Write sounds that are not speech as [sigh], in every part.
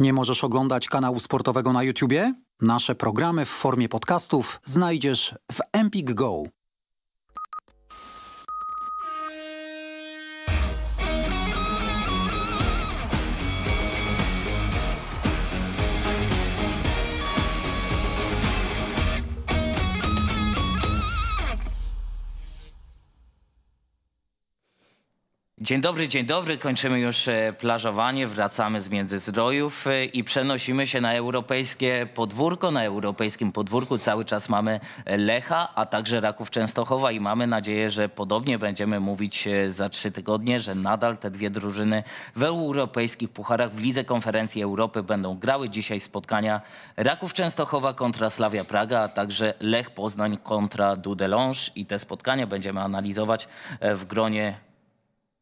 Nie możesz oglądać kanału sportowego na YouTubie? Nasze programy w formie podcastów znajdziesz w Empik Go. Dzień dobry, dzień dobry. Kończymy już e, plażowanie, wracamy z międzyzdrojów e, i przenosimy się na europejskie podwórko. Na europejskim podwórku cały czas mamy e, Lecha, a także Raków Częstochowa i mamy nadzieję, że podobnie będziemy mówić za trzy tygodnie, że nadal te dwie drużyny w europejskich pucharach w Lidze Konferencji Europy będą grały. Dzisiaj spotkania Raków Częstochowa kontra Slavia Praga, a także Lech Poznań kontra Dudelange i te spotkania będziemy analizować w gronie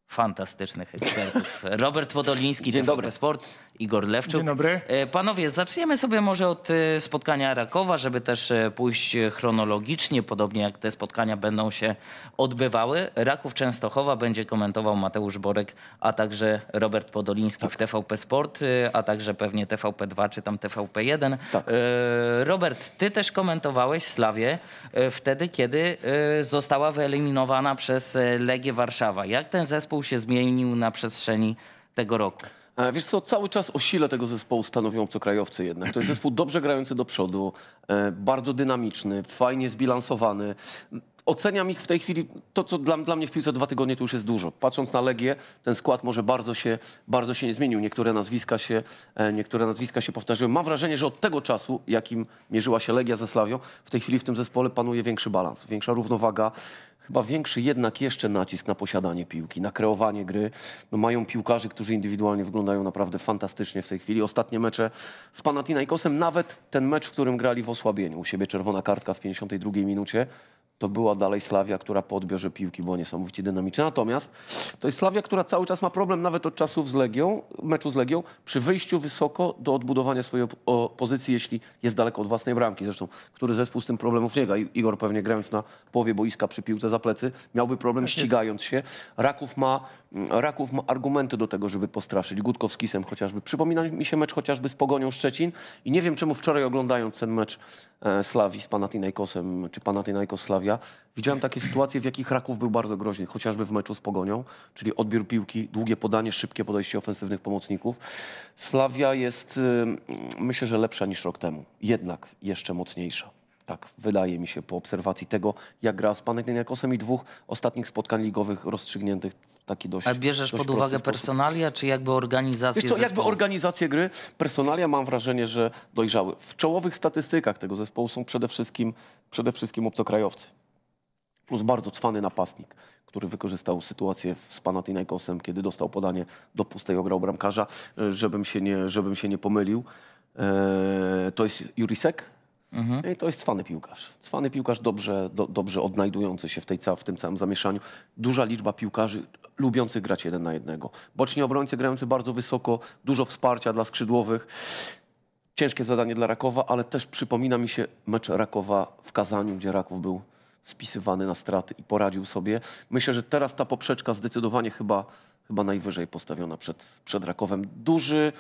fantastycznych ekspertów. [laughs] Robert Podoliński, Dzień dobry. Sport, Igor Lewczuk. Dzień dobry. E, panowie, zaczniemy sobie może od e, spotkania Rakowa, żeby też e, pójść chronologicznie, podobnie jak te spotkania będą się odbywały. Raków Częstochowa będzie komentował Mateusz Borek, a także Robert Podoliński tak. w TVP Sport, a także pewnie TVP2 czy tam TVP1. Tak. Robert, ty też komentowałeś Slawie wtedy, kiedy została wyeliminowana przez Legię Warszawa. Jak ten zespół zespół się zmienił na przestrzeni tego roku? E, wiesz co, cały czas o sile tego zespołu stanowią obcokrajowcy jednak. To jest zespół dobrze grający do przodu, e, bardzo dynamiczny, fajnie zbilansowany oceniam ich w tej chwili, to co dla, dla, mnie w piłce dwa tygodnie to już jest dużo. Patrząc na Legię, ten skład może bardzo się, bardzo się nie zmienił. Niektóre nazwiska się, e, niektóre nazwiska się powtarzyły. Mam wrażenie, że od tego czasu, jakim mierzyła się Legia ze Slawią, w tej chwili w tym zespole panuje większy balans, większa równowaga chyba większy jednak jeszcze nacisk na posiadanie piłki, na kreowanie gry. No mają piłkarzy, którzy indywidualnie wyglądają naprawdę fantastycznie w tej chwili. Ostatnie mecze z Panathinaikosem, nawet ten mecz, w którym grali w osłabieniu. U siebie czerwona kartka w 52 minucie to była dalej Slavia, która po odbiorze piłki była niesamowicie dynamiczna. Natomiast to jest Slavia, która cały czas ma problem, nawet od czasów z Legią, meczu z Legią, przy wyjściu wysoko do odbudowania swojej pozycji, jeśli jest daleko od własnej bramki. Zresztą, który zespół z tym problemów nie ma. Igor pewnie grając na połowie boiska przy piłce za plecy, miałby problem tak ścigając się. Raków ma Raków ma argumenty do tego, żeby postraszyć. Gutkowski z Kisem chociażby. Przypomina mi się mecz chociażby z Pogonią Szczecin i nie wiem czemu wczoraj oglądając ten mecz e, Slawii z Panathinaikosem czy Panathinaikos Slavia, widziałem takie sytuacje, w jakich Raków był bardzo groźny. Chociażby w meczu z Pogonią, czyli odbiór piłki, długie podanie, szybkie podejście ofensywnych pomocników. Slavia jest e, myślę, że lepsza niż rok temu. Jednak jeszcze mocniejsza. Tak, wydaje mi się po obserwacji tego, jak gra z Panathinaikosem i dwóch ostatnich spotkań ligowych rozstrzygniętych taki dość. A bierzesz dość pod uwagę personalia, sposób. czy jakby organizację gry? Jakby organizację gry, personalia mam wrażenie, że dojrzały. W czołowych statystykach tego zespołu są przede wszystkim, przede wszystkim obcokrajowcy. Plus bardzo cwany napastnik, który wykorzystał sytuację z Panathinaikosem, kiedy dostał podanie do pustej, ograł bramkarza, e, żebym się nie, żebym się nie pomylił. Eee, to jest Jurisek, Mhm. I to jest cwany piłkarz. Cwany piłkarz dobrze, do, dobrze odnajdujący się w, tej, w tym całym zamieszaniu. Duża liczba piłkarzy lubiących grać jeden na jednego. Boczni obrońcy grający bardzo wysoko, dużo wsparcia dla skrzydłowych. Ciężkie zadanie dla Rakowa, ale też przypomina mi się mecz Rakowa w Kazaniu, gdzie Raków był spisywany na straty i poradził sobie. Myślę, że teraz ta poprzeczka zdecydowanie chyba, chyba najwyżej postawiona przed, przed Rakowem. Duży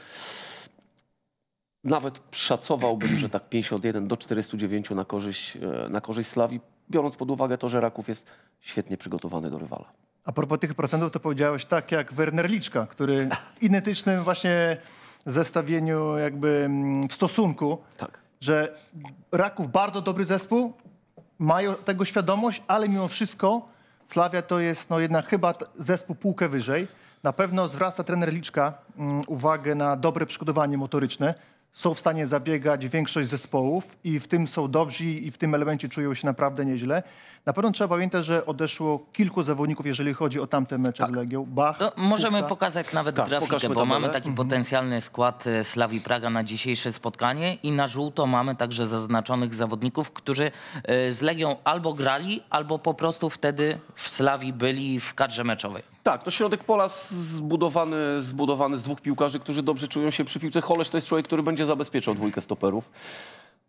nawet szacowałbym, że tak 51 do 49 na korzyść, e, na korzyść Slawii, biorąc pod uwagę to, że Raków jest świetnie przygotowany do rywala. A propos tych procentów, to powiedziałeś tak jak Werner Liczka, który w identycznym właśnie zestawieniu, jakby mm, w stosunku, tak. że Raków bardzo dobry zespół, mają tego świadomość, ale mimo wszystko Slavia to jest no, jednak chyba zespół półkę wyżej. Na pewno zwraca trener Liczka mm, uwagę na dobre przygotowanie motoryczne są w stanie zabiegać większość zespołów i w tym są dobrzy i w tym elemencie czują się naprawdę nieźle. Na pewno trzeba pamiętać, że odeszło kilku zawodników, jeżeli chodzi o tamte mecze tak. z Legią. Bach, to możemy pokazać nawet tak, grafikę, bo mamy taki mhm. potencjalny skład e, Slawii Praga na dzisiejsze spotkanie i na żółto mamy także zaznaczonych zawodników, którzy e, z Legią albo grali, albo po prostu wtedy w Slawii byli w kadrze meczowej. Tak, to środek pola zbudowany, zbudowany z dwóch piłkarzy, którzy dobrze czują się przy piłce. Holesz to jest człowiek, który będzie zabezpieczał dwójkę stoperów.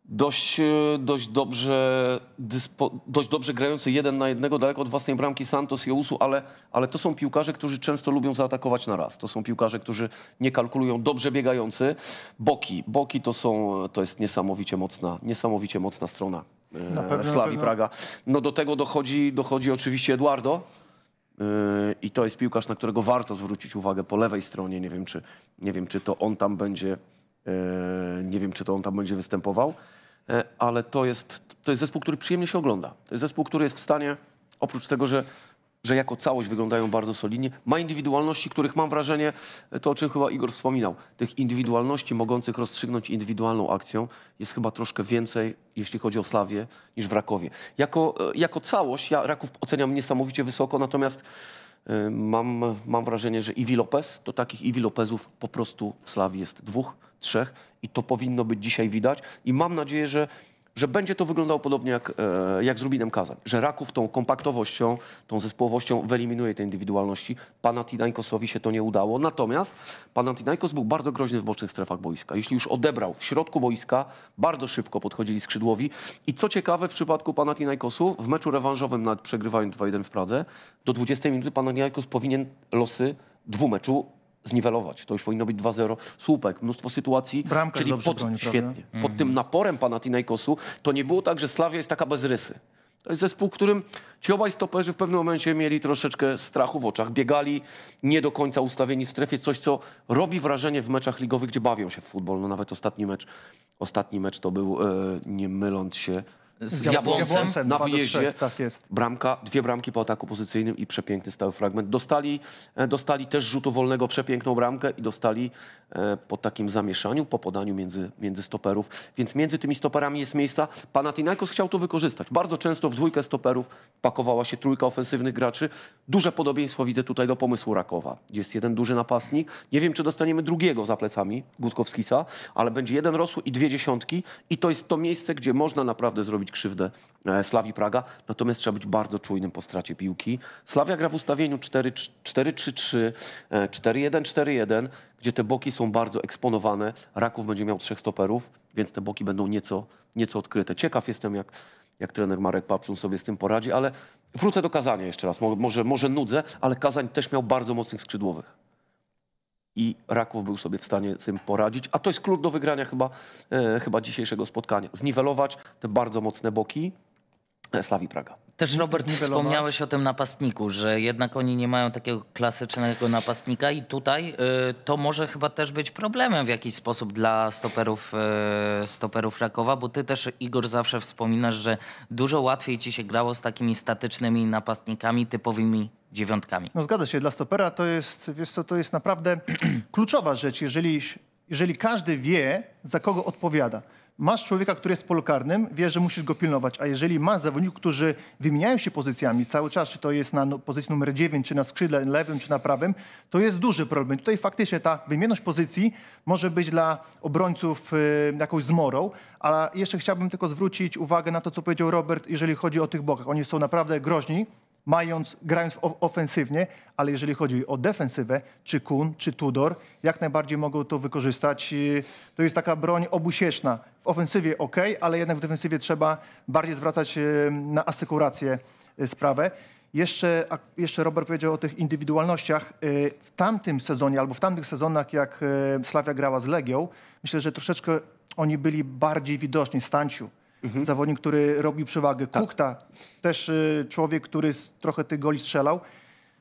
Dość, e, dość, dobrze, dyspo, dość dobrze grający jeden na jednego, daleko od własnej bramki Santos i Ousu, ale, ale to są piłkarze, którzy często lubią zaatakować na raz. To są piłkarze, którzy nie kalkulują, dobrze biegający. Boki, boki to, są, to jest niesamowicie mocna, niesamowicie mocna strona e, na pewno, Slawii Praga. No do tego dochodzi, dochodzi oczywiście Eduardo, Yy, I to jest piłkarz, na którego warto zwrócić uwagę po lewej stronie. Nie wiem, czy, nie wiem, czy to on tam będzie. Yy, nie wiem, czy to on tam będzie występował, yy, ale to jest, to jest zespół, który przyjemnie się ogląda. To jest zespół, który jest w stanie, oprócz tego, że że jako całość wyglądają bardzo solidnie. Ma indywidualności, których mam wrażenie, to o czym chyba Igor wspominał, tych indywidualności mogących rozstrzygnąć indywidualną akcją jest chyba troszkę więcej, jeśli chodzi o Slawię, niż w Rakowie. Jako, e, jako całość ja Raków oceniam niesamowicie wysoko, natomiast e, mam, mam wrażenie, że Iwi Lopez, to takich Iwi Lopezów po prostu w Slawii jest dwóch, trzech i to powinno być dzisiaj widać i mam nadzieję, że że będzie to wyglądało podobnie jak, e, jak z Rubinem Kazem, że Raków tą kompaktowością, tą zespołowością wyeliminuje te indywidualności. Tinajkosowi się to nie udało, natomiast Tinajkos był bardzo groźny w bocznych strefach boiska. Jeśli już odebrał w środku boiska, bardzo szybko podchodzili skrzydłowi i co ciekawe w przypadku Tinajkosu, w meczu rewanżowym nad przegrywając 2-1 w Pradze, do 20 minuty Tinajkos powinien losy dwumeczu zniwelować. To już powinno być 2-0. Słupek, mnóstwo sytuacji. Bramka czyli pod, broni, świetnie. Pod mhm. tym naporem pana Tinajkosu to nie było tak, że Slavia jest taka bez rysy. To jest zespół, którym ci obaj stoperzy w pewnym momencie mieli troszeczkę strachu w oczach. Biegali nie do końca ustawieni w strefie, coś co robi wrażenie w meczach ligowych, gdzie bawią się w futbol. No nawet ostatni mecz, ostatni mecz to był, e, nie myląc się, z Jabłoncem na wyjeździe. Tak jest. Bramka, dwie bramki po ataku pozycyjnym i przepiękny stały fragment. Dostali, e, dostali też rzutu wolnego przepiękną bramkę i dostali e, po takim zamieszaniu, po podaniu między, między stoperów. Więc między tymi stoperami jest miejsca. Panathinaikos chciał to wykorzystać. Bardzo często w dwójkę stoperów pakowała się trójka ofensywnych graczy. Duże podobieństwo widzę tutaj do pomysłu Rakowa. Jest jeden duży napastnik. Nie wiem, czy dostaniemy drugiego za plecami Gutkowskisa, ale będzie jeden rosły i dwie dziesiątki i to jest to miejsce, gdzie można naprawdę zrobić zrobić krzywdę e, Slawii Praga. Natomiast trzeba być bardzo czujnym po stracie piłki. Slawia gra w ustawieniu 4-3-3, 4-1-4-1, e, gdzie te boki są bardzo eksponowane. Raków będzie miał trzech stoperów, więc te boki będą nieco, nieco odkryte. Ciekaw jestem, jak, jak trener Marek Papczun sobie z tym poradzi, ale wrócę do Kazania jeszcze raz. Może, może nudzę, ale Kazań też miał bardzo mocnych skrzydłowych i Raków był sobie w stanie z tym poradzić. A to jest klucz do wygrania chyba, e, chyba dzisiejszego spotkania. Zniwelować te bardzo mocne boki e, Slawi Praga. Też Robert Zniwelowa... wspomniałeś o tym napastniku, że jednak oni nie mają takiego klasycznego napastnika i tutaj y, to może chyba też być problemem w jakiś sposób dla stoperów, y, stoperów Rakowa, bo ty też Igor zawsze wspominasz, że dużo łatwiej ci się grało z takimi statycznymi napastnikami typowymi dziewiątkami. No zgadza się, dla stopera to jest, wiesz co, to jest naprawdę [clears throat] kluczowa rzecz, jeżeli, jeżeli każdy wie, za kogo odpowiada. Masz człowieka, który jest polkarnym, wie, że musisz go pilnować, a jeżeli masz zawodników, którzy wymieniają się pozycjami cały czas, czy to jest na pozycji numer 9, czy na skrzydle lewym, czy na prawym, to jest duży problem. Tutaj faktycznie ta wymienność pozycji może być dla obrońców y, jakąś zmorą, ale jeszcze chciałbym tylko zwrócić uwagę na to, co powiedział Robert, jeżeli chodzi o tych bokach. Oni są naprawdę groźni, mając, grając ofensywnie, ale jeżeli chodzi o defensywę, czy Kun, czy Tudor, jak najbardziej mogą to wykorzystać. To jest taka broń obusieczna. W ofensywie ok, ale jednak w defensywie trzeba bardziej zwracać e, na asekurację e, sprawę. Jeszcze, jeszcze Robert powiedział o tych indywidualnościach. E, w tamtym sezonie albo w tamtych sezonach, jak Slavia grała z Legią, myślę, że troszeczkę oni byli bardziej widoczni. Stanciu, Mhm. Zawodnik, który robił przewagę. Tak. Kuchta, też y, człowiek, który z, trochę tych goli strzelał.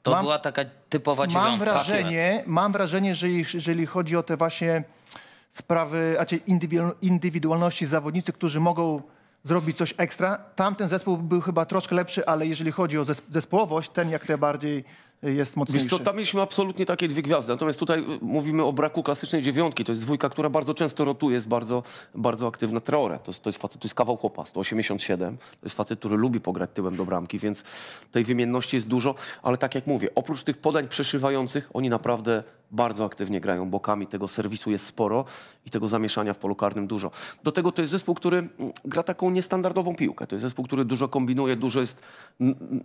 To Mam- była taka typowa dziewiątka. Mam tak wrażenie, mam wrażenie, że jeżeli chodzi o te właśnie sprawy, a czy indywidualności zawodnicy, którzy mogą zrobić coś ekstra, tamten zespół był chyba troszkę lepszy, ale jeżeli chodzi o zespołowość, ten jak najbardziej jest mocniejszy. Wiesz co, tam mieliśmy absolutnie takie dwie gwiazdy, natomiast tutaj y, mówimy o braku klasycznej dziewiątki. To jest dwójka, która bardzo często rotuje, jest bardzo, bardzo aktywna. Traore to, to, jest facet, to jest kawał chłopa, 187. To jest facet, który lubi pograć tyłem do bramki, więc tej wymienności jest dużo, ale tak jak mówię, oprócz tych podań przeszywających, oni naprawdę bardzo aktywnie grają bokami, tego serwisu jest sporo i tego zamieszania w polu karnym dużo. Do tego to jest zespół, który mm, gra taką niestandardową piłkę. To jest zespół, który dużo kombinuje, dużo jest,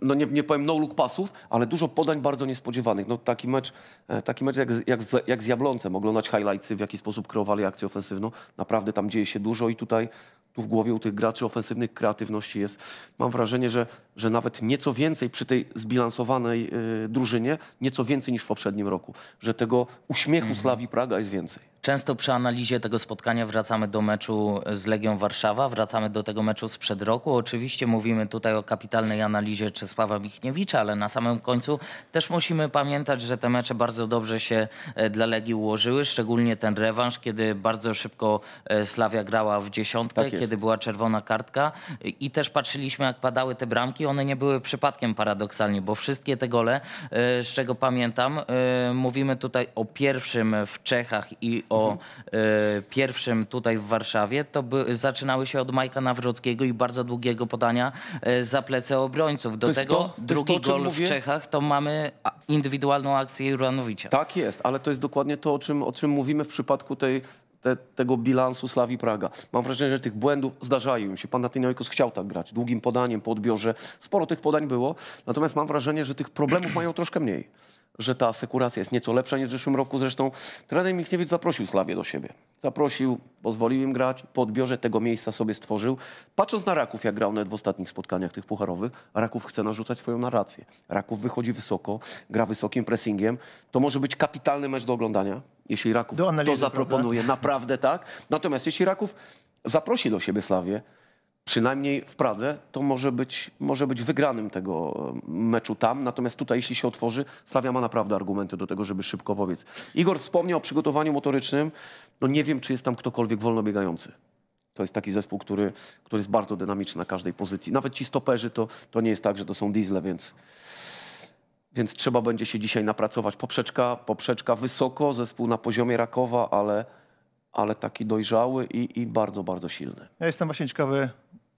no nie, nie powiem no look pasów, ale dużo podań bardzo niespodziewanych. No, taki mecz, e, taki mecz jak, jak, jak z Jabloncem, oglądać highlightsy, w jaki sposób kreowali akcję ofensywną. Naprawdę tam dzieje się dużo i tutaj tu w głowie u tych graczy ofensywnych kreatywności jest. Mam wrażenie, że, że nawet nieco więcej przy tej zbilansowanej e, drużynie, nieco więcej niż w poprzednim roku, że tego uśmiechu mhm. Slawii Praga jest więcej. Często przy analizie tego spotkania wracamy do meczu z Legią Warszawa, wracamy do tego meczu sprzed roku. Oczywiście mówimy tutaj o kapitalnej analizie Czesława Michniewicza, ale na samym końcu też musimy pamiętać, że te mecze bardzo dobrze się e, dla Legii ułożyły, szczególnie ten rewanż, kiedy bardzo szybko e, Slavia grała w dziesiątkę, tak kiedy była czerwona kartka i też patrzyliśmy, jak padały te bramki. One nie były przypadkiem paradoksalnie, bo wszystkie te gole, e, z czego pamiętam, mówimy tutaj o pierwszym w Czechach i o mhm. pierwszym tutaj w Warszawie, to by, zaczynały się od Majka Nawrockiego i bardzo długiego podania za plecę obrońców. Do tego to, drugi to, gol mówię? w Czechach to mamy indywidualną akcję Juranowicza. Tak jest, ale to jest dokładnie to, o czym, o czym mówimy w przypadku tej, te, tego bilansu Slawii Praga. Mam wrażenie, że tych błędów zdarzają się. Pan Natyniojkos chciał tak grać, długim podaniem po odbiorze. Sporo tych podań było, natomiast mam wrażenie, że tych problemów mają troszkę mniej że ta asekuracja jest nieco lepsza niż w zeszłym roku. Zresztą trener Michniewicz zaprosił Slawię do siebie. Zaprosił, pozwolił im grać, po odbiorze tego miejsca sobie stworzył. Patrząc na Raków, jak grał nawet w ostatnich spotkaniach tych pucharowych, Raków chce narzucać swoją narrację. Raków wychodzi wysoko, gra wysokim pressingiem. To może być kapitalny mecz do oglądania, jeśli Raków analizy, to zaproponuje. Prawda? Naprawdę tak. Natomiast jeśli Raków zaprosi do siebie Slawię, przynajmniej w Pradze, to może być, może być wygranym tego e, meczu tam. Natomiast tutaj, jeśli się otworzy, Slavia ma naprawdę argumenty do tego, żeby szybko powiedz. Igor wspomniał o przygotowaniu motorycznym. No nie wiem, czy jest tam ktokolwiek wolnobiegający. To jest taki zespół, który, który jest bardzo dynamiczny na każdej pozycji. Nawet ci stoperzy to, to nie jest tak, że to są diesle, więc, więc trzeba będzie się dzisiaj napracować. Poprzeczka, poprzeczka wysoko, zespół na poziomie Rakowa, ale, ale taki dojrzały i, i bardzo, bardzo silny. Ja jestem właśnie ciekawy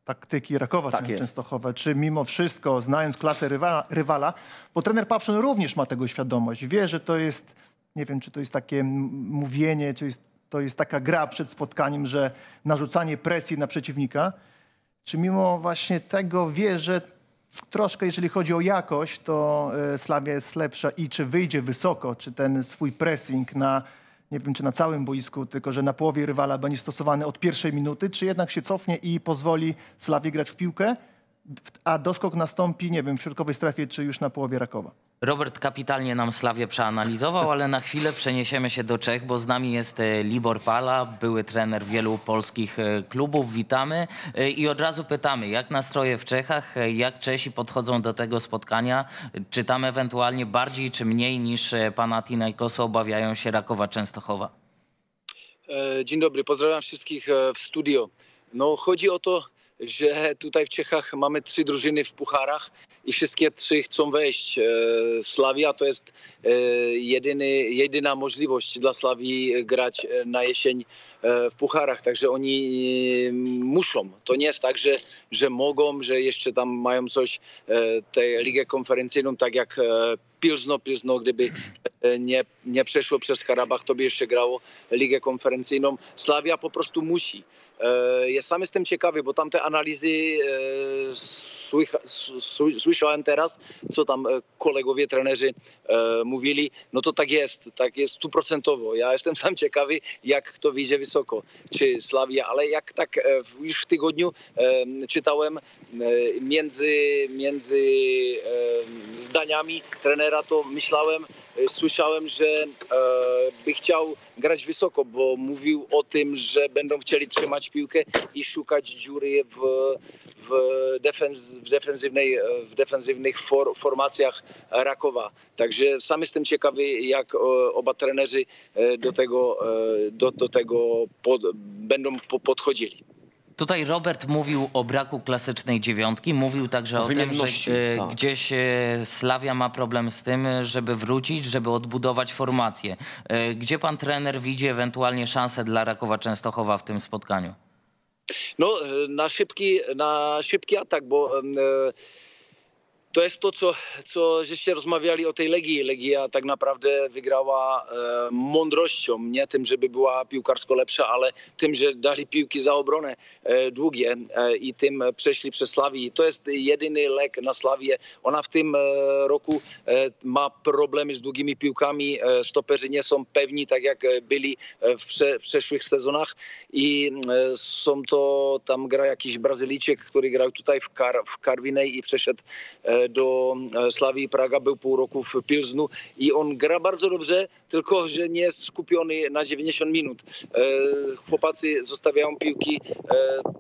taktyki Rakowa tak Częstochowa. Czy mimo wszystko, znając klasę rywala, rywala, bo trener Papszon również ma tego świadomość, wie, że to jest, nie wiem, czy to jest takie mówienie, czy jest, to jest taka gra przed spotkaniem, że narzucanie presji na przeciwnika, czy mimo właśnie tego wie, że troszkę, jeżeli chodzi o jakość, to e, Slavia jest lepsza i czy wyjdzie wysoko, czy ten swój pressing na nie wiem czy na całym boisku, tylko że na połowie rywala będzie stosowany od pierwszej minuty, czy jednak się cofnie i pozwoli Slawie grać w piłkę, a doskok nastąpi, nie wiem, w środkowej strefie, czy już na połowie Rakowa? Robert kapitalnie nam Slawię przeanalizował, ale na chwilę przeniesiemy się do Czech, bo z nami jest e, Libor Pala, były trener wielu polskich e, klubów. Witamy e, i od razu pytamy, jak nastroje w Czechach, jak Czesi podchodzą do tego spotkania? Czy tam ewentualnie bardziej czy mniej niż Panathinaikosu obawiają się Rakowa Częstochowa? Dzień dobry, pozdrawiam wszystkich w studio. No chodzi o to, że tutaj w Czechach mamy trzy drużyny w pucharach i wszystkie trzy chcą wejść. E, Slavia to jest e, jedyny, jedyna możliwość dla Slavii grać e, na jesień w pucharach, także oni muszą. To nie jest tak, że, że mogą, że jeszcze tam mają coś, tę ligę konferencyjną, tak jak Pilzno, Pilzno, gdyby nie, nie przeszło przez Karabach, to by jeszcze grało ligę konferencyjną. Slavia po prostu musi. E, ja sam jestem ciekawy, bo tamte analizy e, słyszałem teraz, co tam e, kolegowie trenerzy mówili. No to tak jest, tak jest stuprocentowo. Ja jestem sam ciekawy, jak to wyjdzie wysoko, czy Slavia, ale jak tak już w tygodniu czytałem między, między zdaniami trenera, to myślałem, E, słyszałem, że e, by chciał grać wysoko, bo mówił o tym, że będą chcieli trzymać piłkę i szukać dziury w, w, defens, w, defensywnej, e, w defensywnych for, formacjach Rakowa. Także sam jestem ciekawy, jak e, oba trenerzy do tego, do, do tego pod, będą podchodzili. Tutaj Robert mówił o braku klasycznej dziewiątki, mówił także o tym, że y, gdzieś e, Slavia ma problem z tym, żeby wrócić, żeby odbudować formację. E, gdzie pan trener widzi ewentualnie szansę dla Rakowa Częstochowa w tym spotkaniu? No, na szybki, na szybki atak, bo to jest to, co, co żeście rozmawiali o tej Legii. Legia tak naprawdę wygrała e, mądrością, nie tym, żeby była piłkarsko lepsza, ale tym, że dali piłki za obronę e, długie e, i tym przeszli przez Slawię. To jest jedyny lek na Slawię. Ona w tym e, roku e, ma problemy z długimi piłkami. E, stoperzy nie są pewni, tak jak byli w, prze, w przeszłych sezonach i są to, tam gra jakiś Brazylijczyk, który grał tutaj w, Kar w Karwinej i przeszedł do e, Slawii Praga, był pół roku w Pilznu i on gra bardzo dobrze, tylko że nie jest skupiony na 90 minut. E, chłopacy zostawiają piłki e,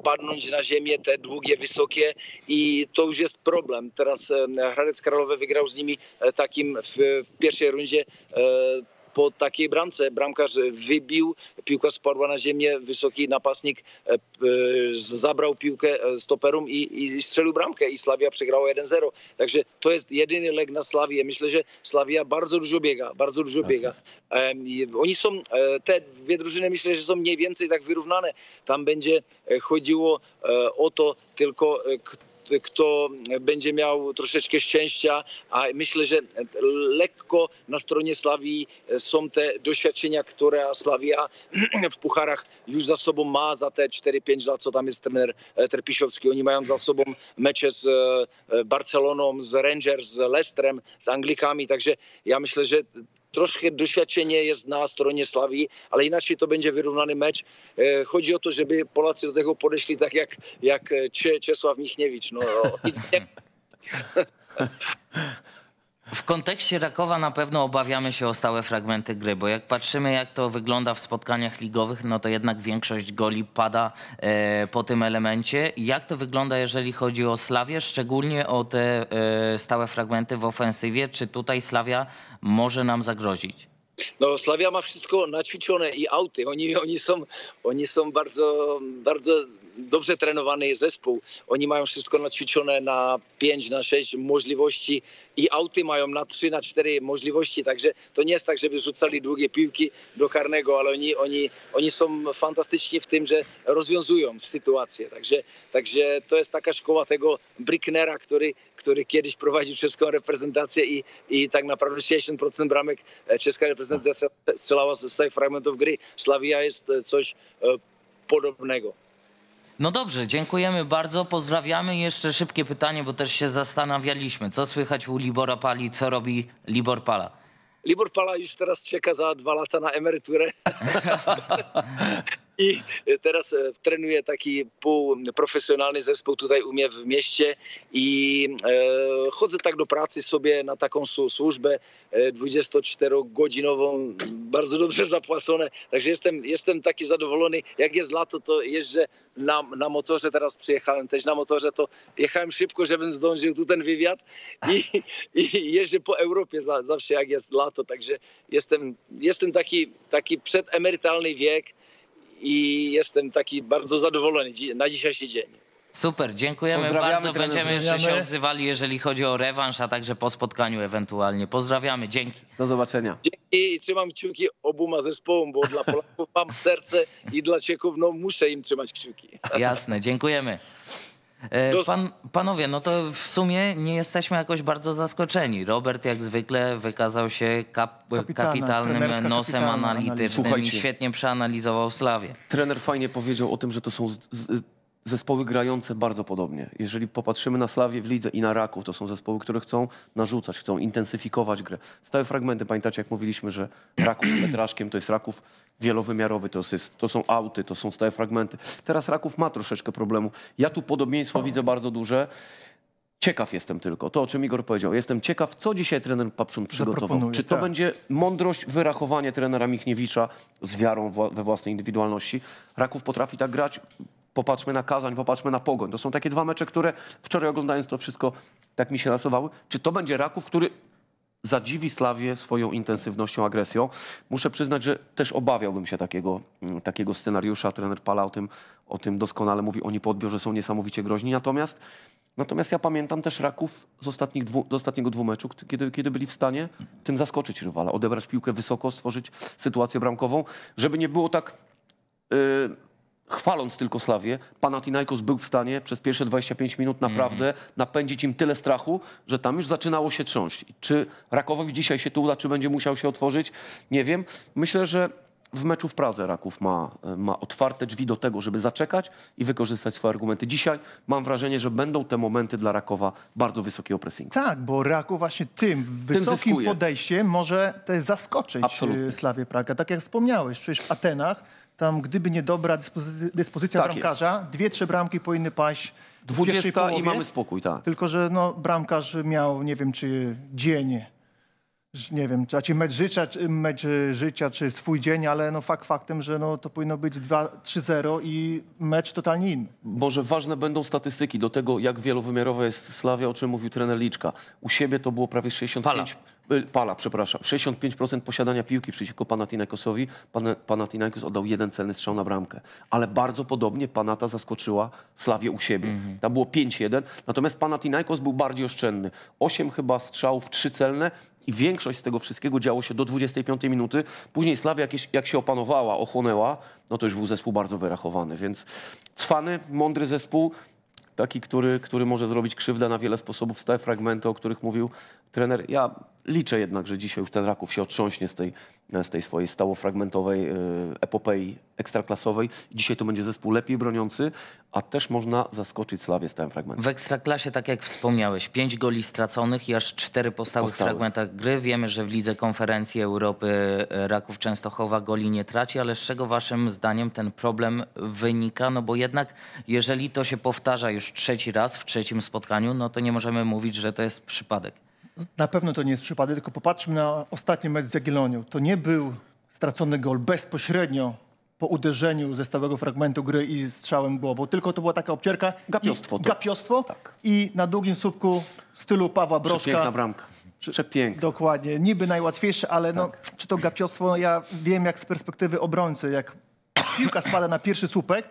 padnąć na ziemię, te długie, wysokie i to już jest problem. Teraz Hradec Karolowy wygrał z nimi takim w, w pierwszej rundzie po takiej bramce bramkarz wybił, piłka spadła na ziemię, wysoki napastnik e, e, zabrał piłkę e, stoperom i, i strzelił bramkę i Slavia przegrała 1-0. Także to jest jedyny leg na Slawię. Myślę, że Slavia bardzo dużo biega, bardzo dużo tak biega. Oni są, te dwie drużyny myślę, że są mniej więcej tak wyrównane. Tam będzie chodziło o to tylko, kto będzie miał troszeczkę szczęścia, a myślę, że lekko na stronie Slawii e, są te doświadczenia, które Slawia [clears throat] w pucharach już za sobą ma za te 4-5 lat, co tam jest trener e, Terpisiowski. Oni mają za sobą mecze z e, Barceloną, z Rangers, z Lestrem, z Anglikami, także ja myślę, że Trošku doświadczenie jest na stronie Slaví, ale inaczej to będzie wyrównany mecz. E, Chodzi o to, żeby Polacy do tego podeszli tak jak, jak Czesław Michniewicz. No, nic nie... [laughs] W kontekście Rakowa na pewno obawiamy się o stałe fragmenty gry, bo jak patrzymy jak to wygląda w spotkaniach ligowych, no to jednak większość goli pada e, po tym elemencie. Jak to wygląda jeżeli chodzi o Slawię, szczególnie o te e, stałe fragmenty w ofensywie? Czy tutaj Slawia może nam zagrozić? No, Slawia ma wszystko naćwiczone i auty. Oni, oni, są, oni są bardzo, bardzo dobrze trenowany zespół. Oni mają wszystko naćwiczone na 5, na 6 możliwości i auty mają na 3, na 4 możliwości, także to nie jest tak, żeby rzucali długie piłki do karnego, ale oni, oni, oni są fantastyczni w tym, że rozwiązują sytuację. Także, także to jest taka szkoła tego Bricknera, który, który kiedyś prowadził czeską reprezentację i, i tak naprawdę 60% bramek e, czeska reprezentacja strzelała z, z fragmentów gry. Slavia jest e, coś e, podobnego. No dobrze, dziękujemy bardzo, pozdrawiamy. Jeszcze szybkie pytanie, bo też się zastanawialiśmy. Co słychać u Libora Pali, co robi Libor Pala? Libor Pala już teraz czeka za dwa lata na emeryturę. [laughs] I teraz e, trenuję taki półprofesjonalny zespół tutaj u mnie w mieście i e, chodzę tak do pracy sobie na taką służbę 24-godzinową e, bardzo dobrze [laughs] zapłacone, także jestem, jestem taki zadowolony. Jak jest lato, to jeżdżę na, na motorze, teraz przyjechałem też na motorze, to jechałem szybko, żebym zdążył tu ten wywiad i, i jeżdżę po Europie za, zawsze jak jest lato, także jestem, jestem taki, taki przedemerytalny wiek i jestem taki bardzo zadowolony na dzisiejszy dzień. Super, dziękujemy bardzo. Będziemy jeszcze się odzywali, jeżeli chodzi o rewanż, a także po spotkaniu ewentualnie. Pozdrawiamy, dzięki. Do zobaczenia. Dzięki i trzymam kciuki obuma zespołom, bo dla Polaków mam serce i dla Cieków no, muszę im trzymać kciuki. Jasne, dziękujemy. E, pan, panowie, no to w sumie nie jesteśmy jakoś bardzo zaskoczeni. Robert jak zwykle wykazał się kap, kapitalnym nosem analitycznym i świetnie przeanalizował Slawię. Trener fajnie powiedział o tym, że to są z, z, zespoły grające bardzo podobnie. Jeżeli popatrzymy na Slawię w lidze i na Raków, to są zespoły, które chcą narzucać, chcą intensyfikować grę. Stałe fragmenty, pamiętacie jak mówiliśmy, że Raków z metraszkiem to jest Raków wielowymiarowy, to, jest, to są auty, to są stałe fragmenty. Teraz Raków ma troszeczkę problemu. Ja tu podobieństwo widzę bardzo duże. Ciekaw jestem tylko, to o czym Igor powiedział. Jestem ciekaw, co dzisiaj trener Papszun przygotował. Czy to tak. będzie mądrość, wyrachowanie trenera Michniewicza z wiarą we własnej indywidualności? Raków potrafi tak grać, popatrzmy na Kazań, popatrzmy na Pogoń. To są takie dwa mecze, które wczoraj oglądając to wszystko tak mi się nasowały. Czy to będzie Raków, który zadziwi Slawie swoją intensywnością, agresją? Muszę przyznać, że też obawiałbym się takiego, mm, takiego scenariusza. Trener Pala o tym, o tym doskonale mówi. Oni po odbiorze są niesamowicie groźni. Natomiast Natomiast ja pamiętam też Raków z, ostatnich dwu, z ostatniego dwumeczu, kiedy, kiedy byli w stanie tym zaskoczyć rywala, odebrać piłkę wysoko, stworzyć sytuację bramkową, żeby nie było tak yy, chwaląc tylko Slawię, Panathinaikos był w stanie przez pierwsze 25 minut naprawdę mhm. napędzić im tyle strachu, że tam już zaczynało się trząść. Czy Rakowowi dzisiaj się to uda, czy będzie musiał się otworzyć, nie wiem. Myślę, że w meczu w Pradze Raków ma, ma otwarte drzwi do tego, żeby zaczekać i wykorzystać swoje argumenty. Dzisiaj mam wrażenie, że będą te momenty dla Rakowa bardzo wysokiego pressingu. Tak, bo Raków właśnie tym, tym wysokim zyskuje. podejściem może te zaskoczyć Absolutnie. Y, Praga. Tak jak wspomniałeś, przecież w Atenach tam gdyby nie dobra dyspozycja, dyspozycja tak bramkarza, jest. dwie, trzy bramki powinny paść 20 połowie, i mamy spokój, tak. Tylko, że no, bramkarz miał, nie wiem, czy dzień, nie wiem, czy mecz życia, czy, mecz e, życia, czy swój dzień, ale no fakt faktem, że no to powinno być 2-3-0 i mecz totalnie inny. Boże, ważne będą statystyki do tego, jak wielowymiarowa jest Slavia, o czym mówił trener Liczka. U siebie to było prawie 65... Pala. Y, Pala, przepraszam. 65% posiadania piłki przeciwko Panathinaikosowi. Pan, Panathinaikos oddał jeden celny strzał na bramkę. Ale bardzo podobnie Panata zaskoczyła Slawię u siebie. Mhm. Tam było 5-1. Natomiast Panathinaikos był bardziej oszczędny. 8 chyba strzałów, 3 celne i większość z tego wszystkiego działo się do 25 minuty. Później Slavia jak, jak się opanowała, ochłonęła, no to już był zespół bardzo wyrachowany, więc cwany, mądry zespół, taki, który, który może zrobić krzywdę na wiele sposobów, te fragmenty, o których mówił trener. Ja Liczę jednak, że dzisiaj już ten Raków się otrząśnie z tej, z tej swojej stałofragmentowej e, epopei ekstraklasowej. Dzisiaj to będzie zespół lepiej broniący, a też można zaskoczyć Slawię z tym fragmentem. W ekstraklasie, tak jak wspomniałeś, pięć goli straconych i aż cztery po stałych fragmentach gry. Wiemy, że w lidze konferencji Europy e, Raków Częstochowa goli nie traci, ale z czego waszym zdaniem ten problem wynika? No bo jednak jeżeli to się powtarza już trzeci raz w trzecim spotkaniu, no to nie możemy mówić, że to jest przypadek. Na pewno to nie jest przypadek, tylko popatrzmy na ostatni mecz z Jagiellonią. To nie był stracony gol bezpośrednio po uderzeniu ze stałego fragmentu gry i strzałem głową, tylko to była taka obcierka. Gapiostwo. I, tak. gapiostwo tak. i na długim słupku w stylu Pawła Broszka. Przepiękna bramka. Przepiękna. Dokładnie. Niby najłatwiejsze, ale no, tak. no, czy to gapiostwo, no, ja wiem jak z perspektywy obrońcy, jak [clears throat] piłka spada na pierwszy słupek,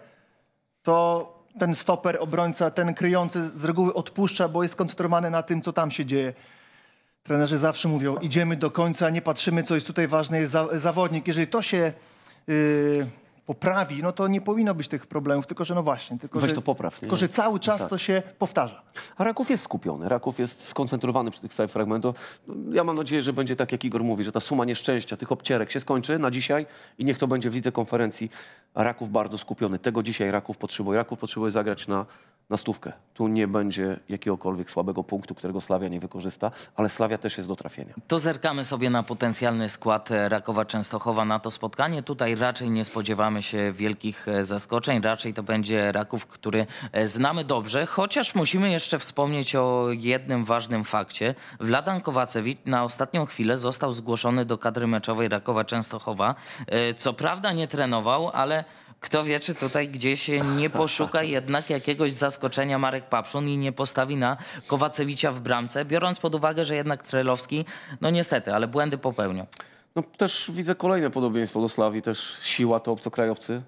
to ten stoper, obrońca, ten kryjący z reguły odpuszcza, bo jest skoncentrowany na tym, co tam się dzieje. Trenerzy zawsze mówią, idziemy do końca, nie patrzymy, co jest tutaj ważne, jest za, zawodnik. Jeżeli to się... Yy, poprawi, no to nie powinno być tych problemów, tylko że no właśnie, tylko, Weź że, to popraw, tylko że cały czas tak. to się powtarza. A Raków jest skupiony, Raków jest skoncentrowany przy tych całych fragmentach. No, ja mam nadzieję, że będzie tak, jak Igor mówi, że ta suma nieszczęścia, tych obcierek się skończy na dzisiaj i niech to będzie w lidze konferencji. Raków bardzo skupiony, tego dzisiaj Raków potrzebuje. Raków potrzebuje zagrać na na stówkę. Tu nie będzie jakiegokolwiek słabego punktu, którego Slavia nie wykorzysta, ale Slavia też jest do trafienia. To zerkamy sobie na potencjalny skład e, Rakowa Częstochowa na to spotkanie. Tutaj raczej nie spodziewamy spodziewamy się wielkich e, zaskoczeń. Raczej to będzie Raków, który e, znamy dobrze, chociaż musimy jeszcze wspomnieć o jednym ważnym fakcie. Wladan Kowacewicz na ostatnią chwilę został zgłoszony do kadry meczowej Rakowa Częstochowa. E, co prawda nie trenował, ale kto wie, czy tutaj gdzieś nie poszuka jednak jakiegoś zaskoczenia Marek Papszun i nie postawi na Kowacewicza w bramce, biorąc pod uwagę, że jednak Trelowski, no niestety, ale błędy popełnił. No też widzę kolejne podobieństwo do Slawii, też siła to obcokrajowcy.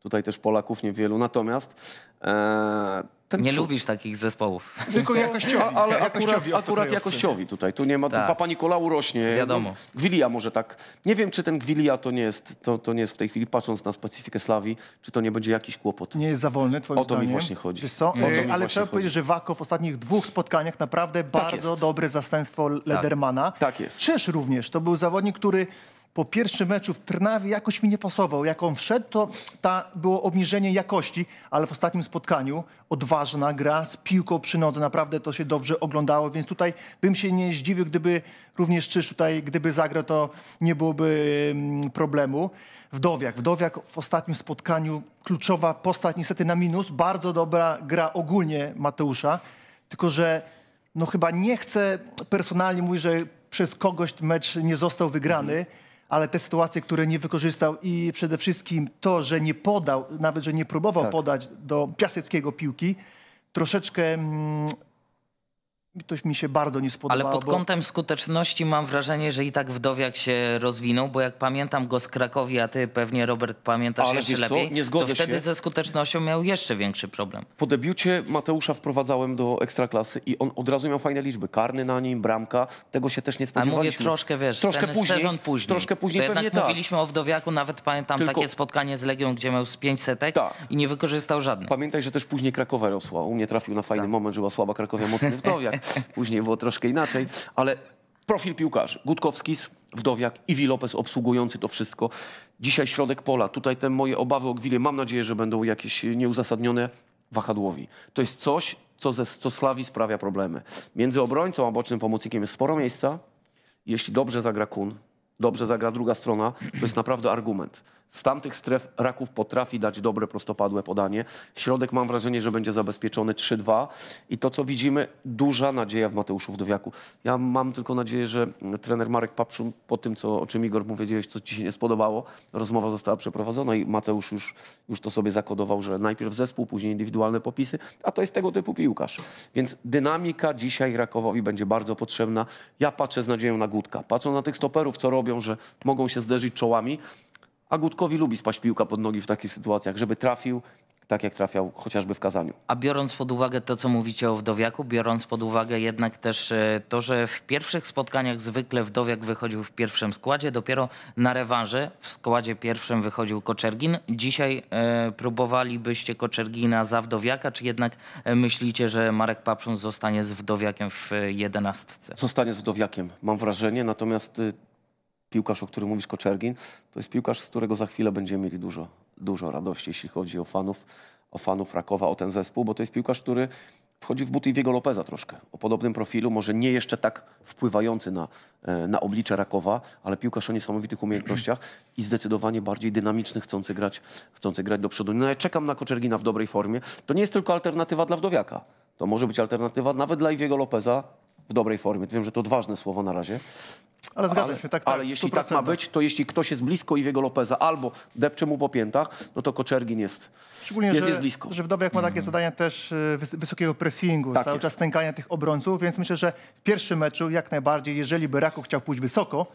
Tutaj też Polaków niewielu. Natomiast e, ten tak nie lubisz takich zespołów. Tylko jakościowi. Ale jakościowi akurat, akurat jakościowi tutaj. Tu nie ma, tu tak. Papa Nikolału rośnie. Wiadomo. No, Gwilia może tak. Nie wiem, czy ten Gwilia to nie jest, to, to nie jest w tej chwili, patrząc na specyfikę Slawii, czy to nie będzie jakiś kłopot. Nie jest za wolny, twoim O to zdaniem. mi właśnie chodzi. Wiesz co? E, ale trzeba chodzi. powiedzieć, że Wako w ostatnich dwóch spotkaniach naprawdę tak bardzo jest. dobre zastępstwo tak. Ledermana. Tak. tak jest. Czyż również to był zawodnik, który po pierwszym meczu w Trnawie jakoś mi nie pasował. Jak on wszedł, to ta było obniżenie jakości, ale w ostatnim spotkaniu odważna gra z piłką przy nodze. Naprawdę to się dobrze oglądało, więc tutaj bym się nie zdziwił, gdyby również Czyż tutaj, gdyby zagrał, to nie byłoby mm, problemu. Wdowiak. Wdowiak w ostatnim spotkaniu kluczowa postać, niestety na minus. Bardzo dobra gra ogólnie Mateusza, tylko że no chyba nie chce personalnie, mówić, że przez kogoś mecz nie został wygrany. Mhm ale te sytuacje, które nie wykorzystał i przede wszystkim to, że nie podał, nawet że nie próbował tak. podać do Piaseckiego piłki, troszeczkę mm, to mi się bardzo nie spodobało. Ale pod kątem skuteczności mam wrażenie, że i tak Wdowiak się rozwinął, bo jak pamiętam go z Krakowi, a ty pewnie, Robert, pamiętasz Ale jeszcze lepiej, Nie to wtedy się. ze skutecznością miał jeszcze większy problem. Po debiucie Mateusza wprowadzałem do Ekstraklasy i on od razu miał fajne liczby. Karny na nim, bramka, tego się też nie spodziewaliśmy. Ale mówię troszkę, wiesz, troszkę później, sezon później. Troszkę później to jednak tak. mówiliśmy o Wdowiaku, nawet pamiętam Tylko... takie spotkanie z Legią, gdzie miał z 500 tak. i nie wykorzystał żadnych. Pamiętaj, że też później Krakowa rosła. U mnie trafił na fajny tak. moment, że była słaba Krakowia, mocny Wdowiak. [laughs] Później było troszkę inaczej, ale profil piłkarzy. Gutkowski, Wdowiak, Iwi Lopez obsługujący to wszystko. Dzisiaj środek pola. Tutaj te moje obawy o Gwilie, mam nadzieję, że będą jakieś nieuzasadnione wahadłowi. To jest coś, co, ze, co Slawi sprawia problemy. Między obrońcą a bocznym pomocnikiem jest sporo miejsca. Jeśli dobrze zagra Kun, dobrze zagra druga strona, to jest naprawdę argument z tamtych stref Raków potrafi dać dobre prostopadłe podanie. Środek mam wrażenie, że będzie zabezpieczony 3-2 i to co widzimy, duża nadzieja w Mateuszu Wdowiaku. Ja mam tylko nadzieję, że trener Marek Papszun po tym, co, o czym Igor powiedziałeś, co ci się nie spodobało, rozmowa została przeprowadzona i Mateusz już, już to sobie zakodował, że najpierw zespół, później indywidualne popisy, a to jest tego typu piłkarz. Więc dynamika dzisiaj Rakowowi będzie bardzo potrzebna. Ja patrzę z nadzieją na Gutka, patrzę na tych stoperów, co robią, że mogą się zderzyć czołami, a Gutkowi lubi spaść piłka pod nogi w takich sytuacjach, żeby trafił tak jak trafiał chociażby w Kazaniu. A biorąc pod uwagę to, co mówicie o Wdowiaku, biorąc pod uwagę jednak też e, to, że w pierwszych spotkaniach zwykle Wdowiak wychodził w pierwszym składzie, dopiero na rewanże w składzie pierwszym wychodził Koczergin. Dzisiaj e, próbowalibyście Koczergina za Wdowiaka, czy jednak e, myślicie, że Marek Paprząc zostanie z Wdowiakiem w e, jedenastce? Zostanie z Wdowiakiem, mam wrażenie, natomiast... Y, piłkarz, o którym mówisz, Koczergin, to jest piłkarz, z którego za chwilę będziemy mieli dużo, dużo radości, jeśli chodzi o fanów, o fanów Rakowa, o ten zespół, bo to jest piłkarz, który wchodzi w buty i Lopeza troszkę. O podobnym profilu, może nie jeszcze tak wpływający na, e, na oblicze Rakowa, ale piłkarz o niesamowitych umiejętnościach i zdecydowanie bardziej dynamiczny, chcący grać, chcący grać do przodu. No ja czekam na Koczergina w dobrej formie. To nie jest tylko alternatywa dla Wdowiaka. To może być alternatywa nawet dla Iwiego Lopeza w dobrej formie. Wiem, że to odważne słowo na razie, ale zgadzam się, tak, tak. Ale jeśli tak ma być, to jeśli ktoś jest blisko Iwiego Lopeza albo depcze mu po piętach, no to Koczergin jest, Szczególnie, jest, że, jest blisko. że Wdowiak ma takie mm. zadania też e, wysokiego pressingu, tak cały jest. czas tękania tych obrońców, więc myślę, że w pierwszym meczu jak najbardziej, jeżeli by Raku chciał pójść wysoko,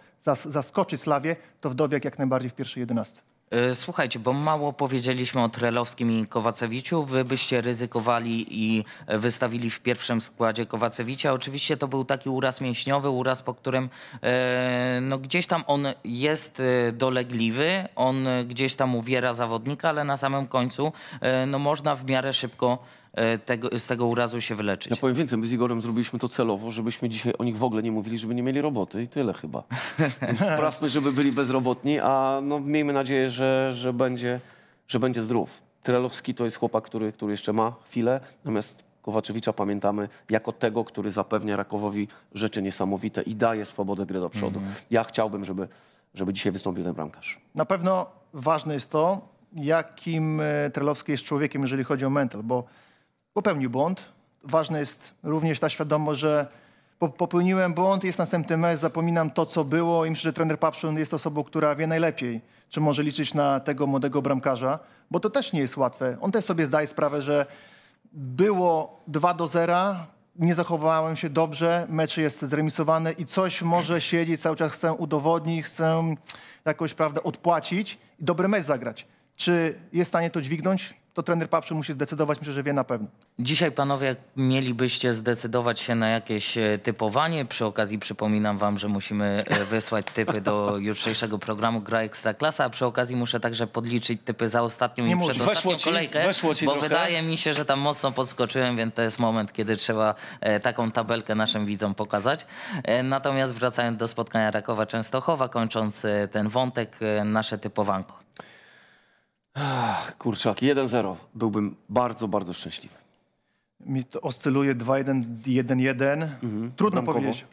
zaskoczyć Slawie, to Wdowiak jak najbardziej w pierwszej jedenastce. E, słuchajcie, bo mało powiedzieliśmy o Trelowskim i Kowacewiciu. Wy byście ryzykowali i wystawili w pierwszym składzie Kowacewicza. Oczywiście to był taki uraz mięśniowy, uraz, po którym e, no, gdzieś tam on jest e, dolegliwy, on gdzieś tam uwiera zawodnika, ale na samym końcu no, można w miarę szybko E, tego, z tego urazu się wyleczyć. Ja powiem więcej, my z Igorem zrobiliśmy to celowo, żebyśmy dzisiaj o nich w ogóle nie mówili, żeby nie mieli roboty i tyle chyba. [laughs] Więc sprawmy, żeby byli bezrobotni, a no, miejmy nadzieję, że, że, będzie, że będzie zdrów. Trelowski to jest chłopak, który, który jeszcze ma chwilę, natomiast Kowaczewicza pamiętamy jako tego, który zapewnia Rakowowi rzeczy niesamowite i daje swobodę gry do przodu. Mm -hmm. Ja chciałbym, żeby, żeby dzisiaj wystąpił ten bramkarz. Na pewno ważne jest to, jakim e, Trelowski jest człowiekiem, jeżeli chodzi o mental, bo popełnił błąd. Ważna jest również ta świadomość, że popełniłem błąd, jest następny mecz, zapominam to, co było i myślę, że trener Papszun jest osobą, która wie najlepiej, czy może liczyć na tego młodego bramkarza, bo to też nie jest łatwe. On też sobie zdaje sprawę, że było 2 do 0, nie zachowałem się dobrze, mecz jest zremisowany i coś może siedzieć, cały czas chcę udowodnić, chcę jakoś prawda, odpłacić i dobry mecz zagrać. Czy jest w stanie to dźwignąć? to trener Papszy musi zdecydować, myślę, że wie na pewno. Dzisiaj panowie mielibyście zdecydować się na jakieś e, typowanie. Przy okazji przypominam wam, że musimy e, wysłać typy do [laughs] jutrzejszego programu Gra Ekstraklasa, a przy okazji muszę także podliczyć typy za ostatnią Nie i przedostatnią kolejkę, ci bo trochę. wydaje mi się, że tam mocno podskoczyłem, więc to jest moment, kiedy trzeba e, taką tabelkę naszym widzom pokazać. Natomiast wracając do spotkania Rakowa-Częstochowa, kończąc ten wątek, nasze typowanko. Ach, kurczaki, 1-0. Byłbym bardzo, bardzo szczęśliwy. Mi to oscyluje 2-1, 1-1. Mhm. Trudno Bramkowo. powiedzieć.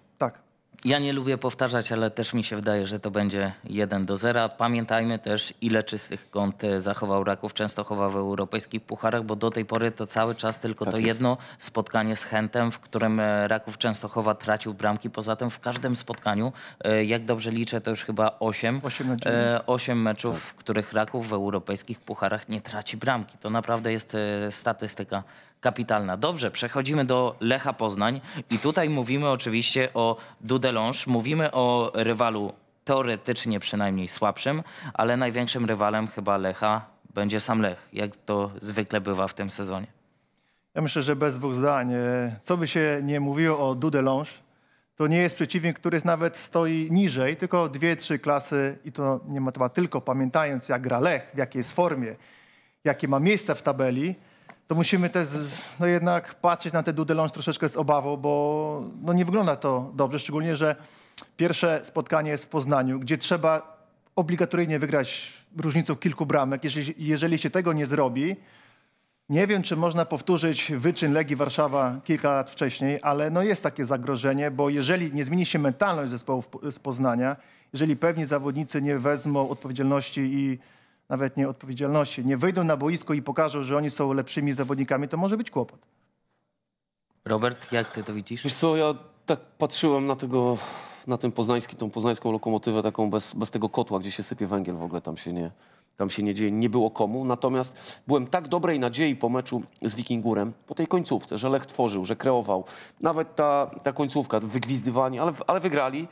Ja nie lubię powtarzać, ale też mi się wydaje, że to będzie 1 do 0. Pamiętajmy też, ile czystych kąt e, zachował Raków Częstochowa w europejskich pucharach, bo do tej pory to cały czas tylko tak to jest. jedno spotkanie z Chętem, w którym e, Raków Częstochowa tracił bramki. Poza tym w każdym spotkaniu, e, jak dobrze liczę, to już chyba 8, 8, meczów, 8 meczów tak. w których Raków w europejskich pucharach nie traci bramki. To naprawdę jest statystyka, kapitalna. Dobrze, przechodzimy do Lecha Poznań i tutaj mówimy oczywiście o Dudeląż, mówimy o rywalu teoretycznie przynajmniej słabszym, ale największym rywalem chyba Lecha będzie sam Lech, jak to zwykle bywa w tym sezonie. Ja myślę, że bez dwóch zdań. E, co by się nie mówiło o Dudeląż, to nie jest przeciwnik, który nawet stoi niżej, tylko dwie, trzy klasy i to nie ma chyba tylko pamiętając, jak gra Lech, w jakiej jest formie, jakie ma miejsce w tabeli, to musimy też no jednak patrzeć na te dudeląż troszeczkę z obawą, bo no nie wygląda to dobrze, szczególnie, że pierwsze spotkanie jest w Poznaniu, gdzie trzeba obligatoryjnie wygrać różnicą kilku bramek. Jeżeli, jeżeli się tego nie zrobi, nie wiem, czy można powtórzyć wyczyn Legii Warszawa kilka lat wcześniej, ale no jest takie zagrożenie, bo jeżeli nie zmieni się mentalność zespołu z Poznania, jeżeli pewni zawodnicy nie wezmą odpowiedzialności i nawet nie odpowiedzialności, nie wyjdą na boisko i pokażą, że oni są lepszymi zawodnikami, to może być kłopot. Robert, jak ty to widzisz? Wiesz co, ja tak patrzyłem na tego, na ten poznański, tą poznańską lokomotywę taką bez, bez tego kotła, gdzie się sypie węgiel w ogóle, tam się nie, tam się nie dzieje, nie było komu. Natomiast byłem tak dobrej nadziei po meczu z Wikingurem, po tej końcówce, że Lech tworzył, że kreował. Nawet ta, ta końcówka, wygwizdywanie, ale, ale wygrali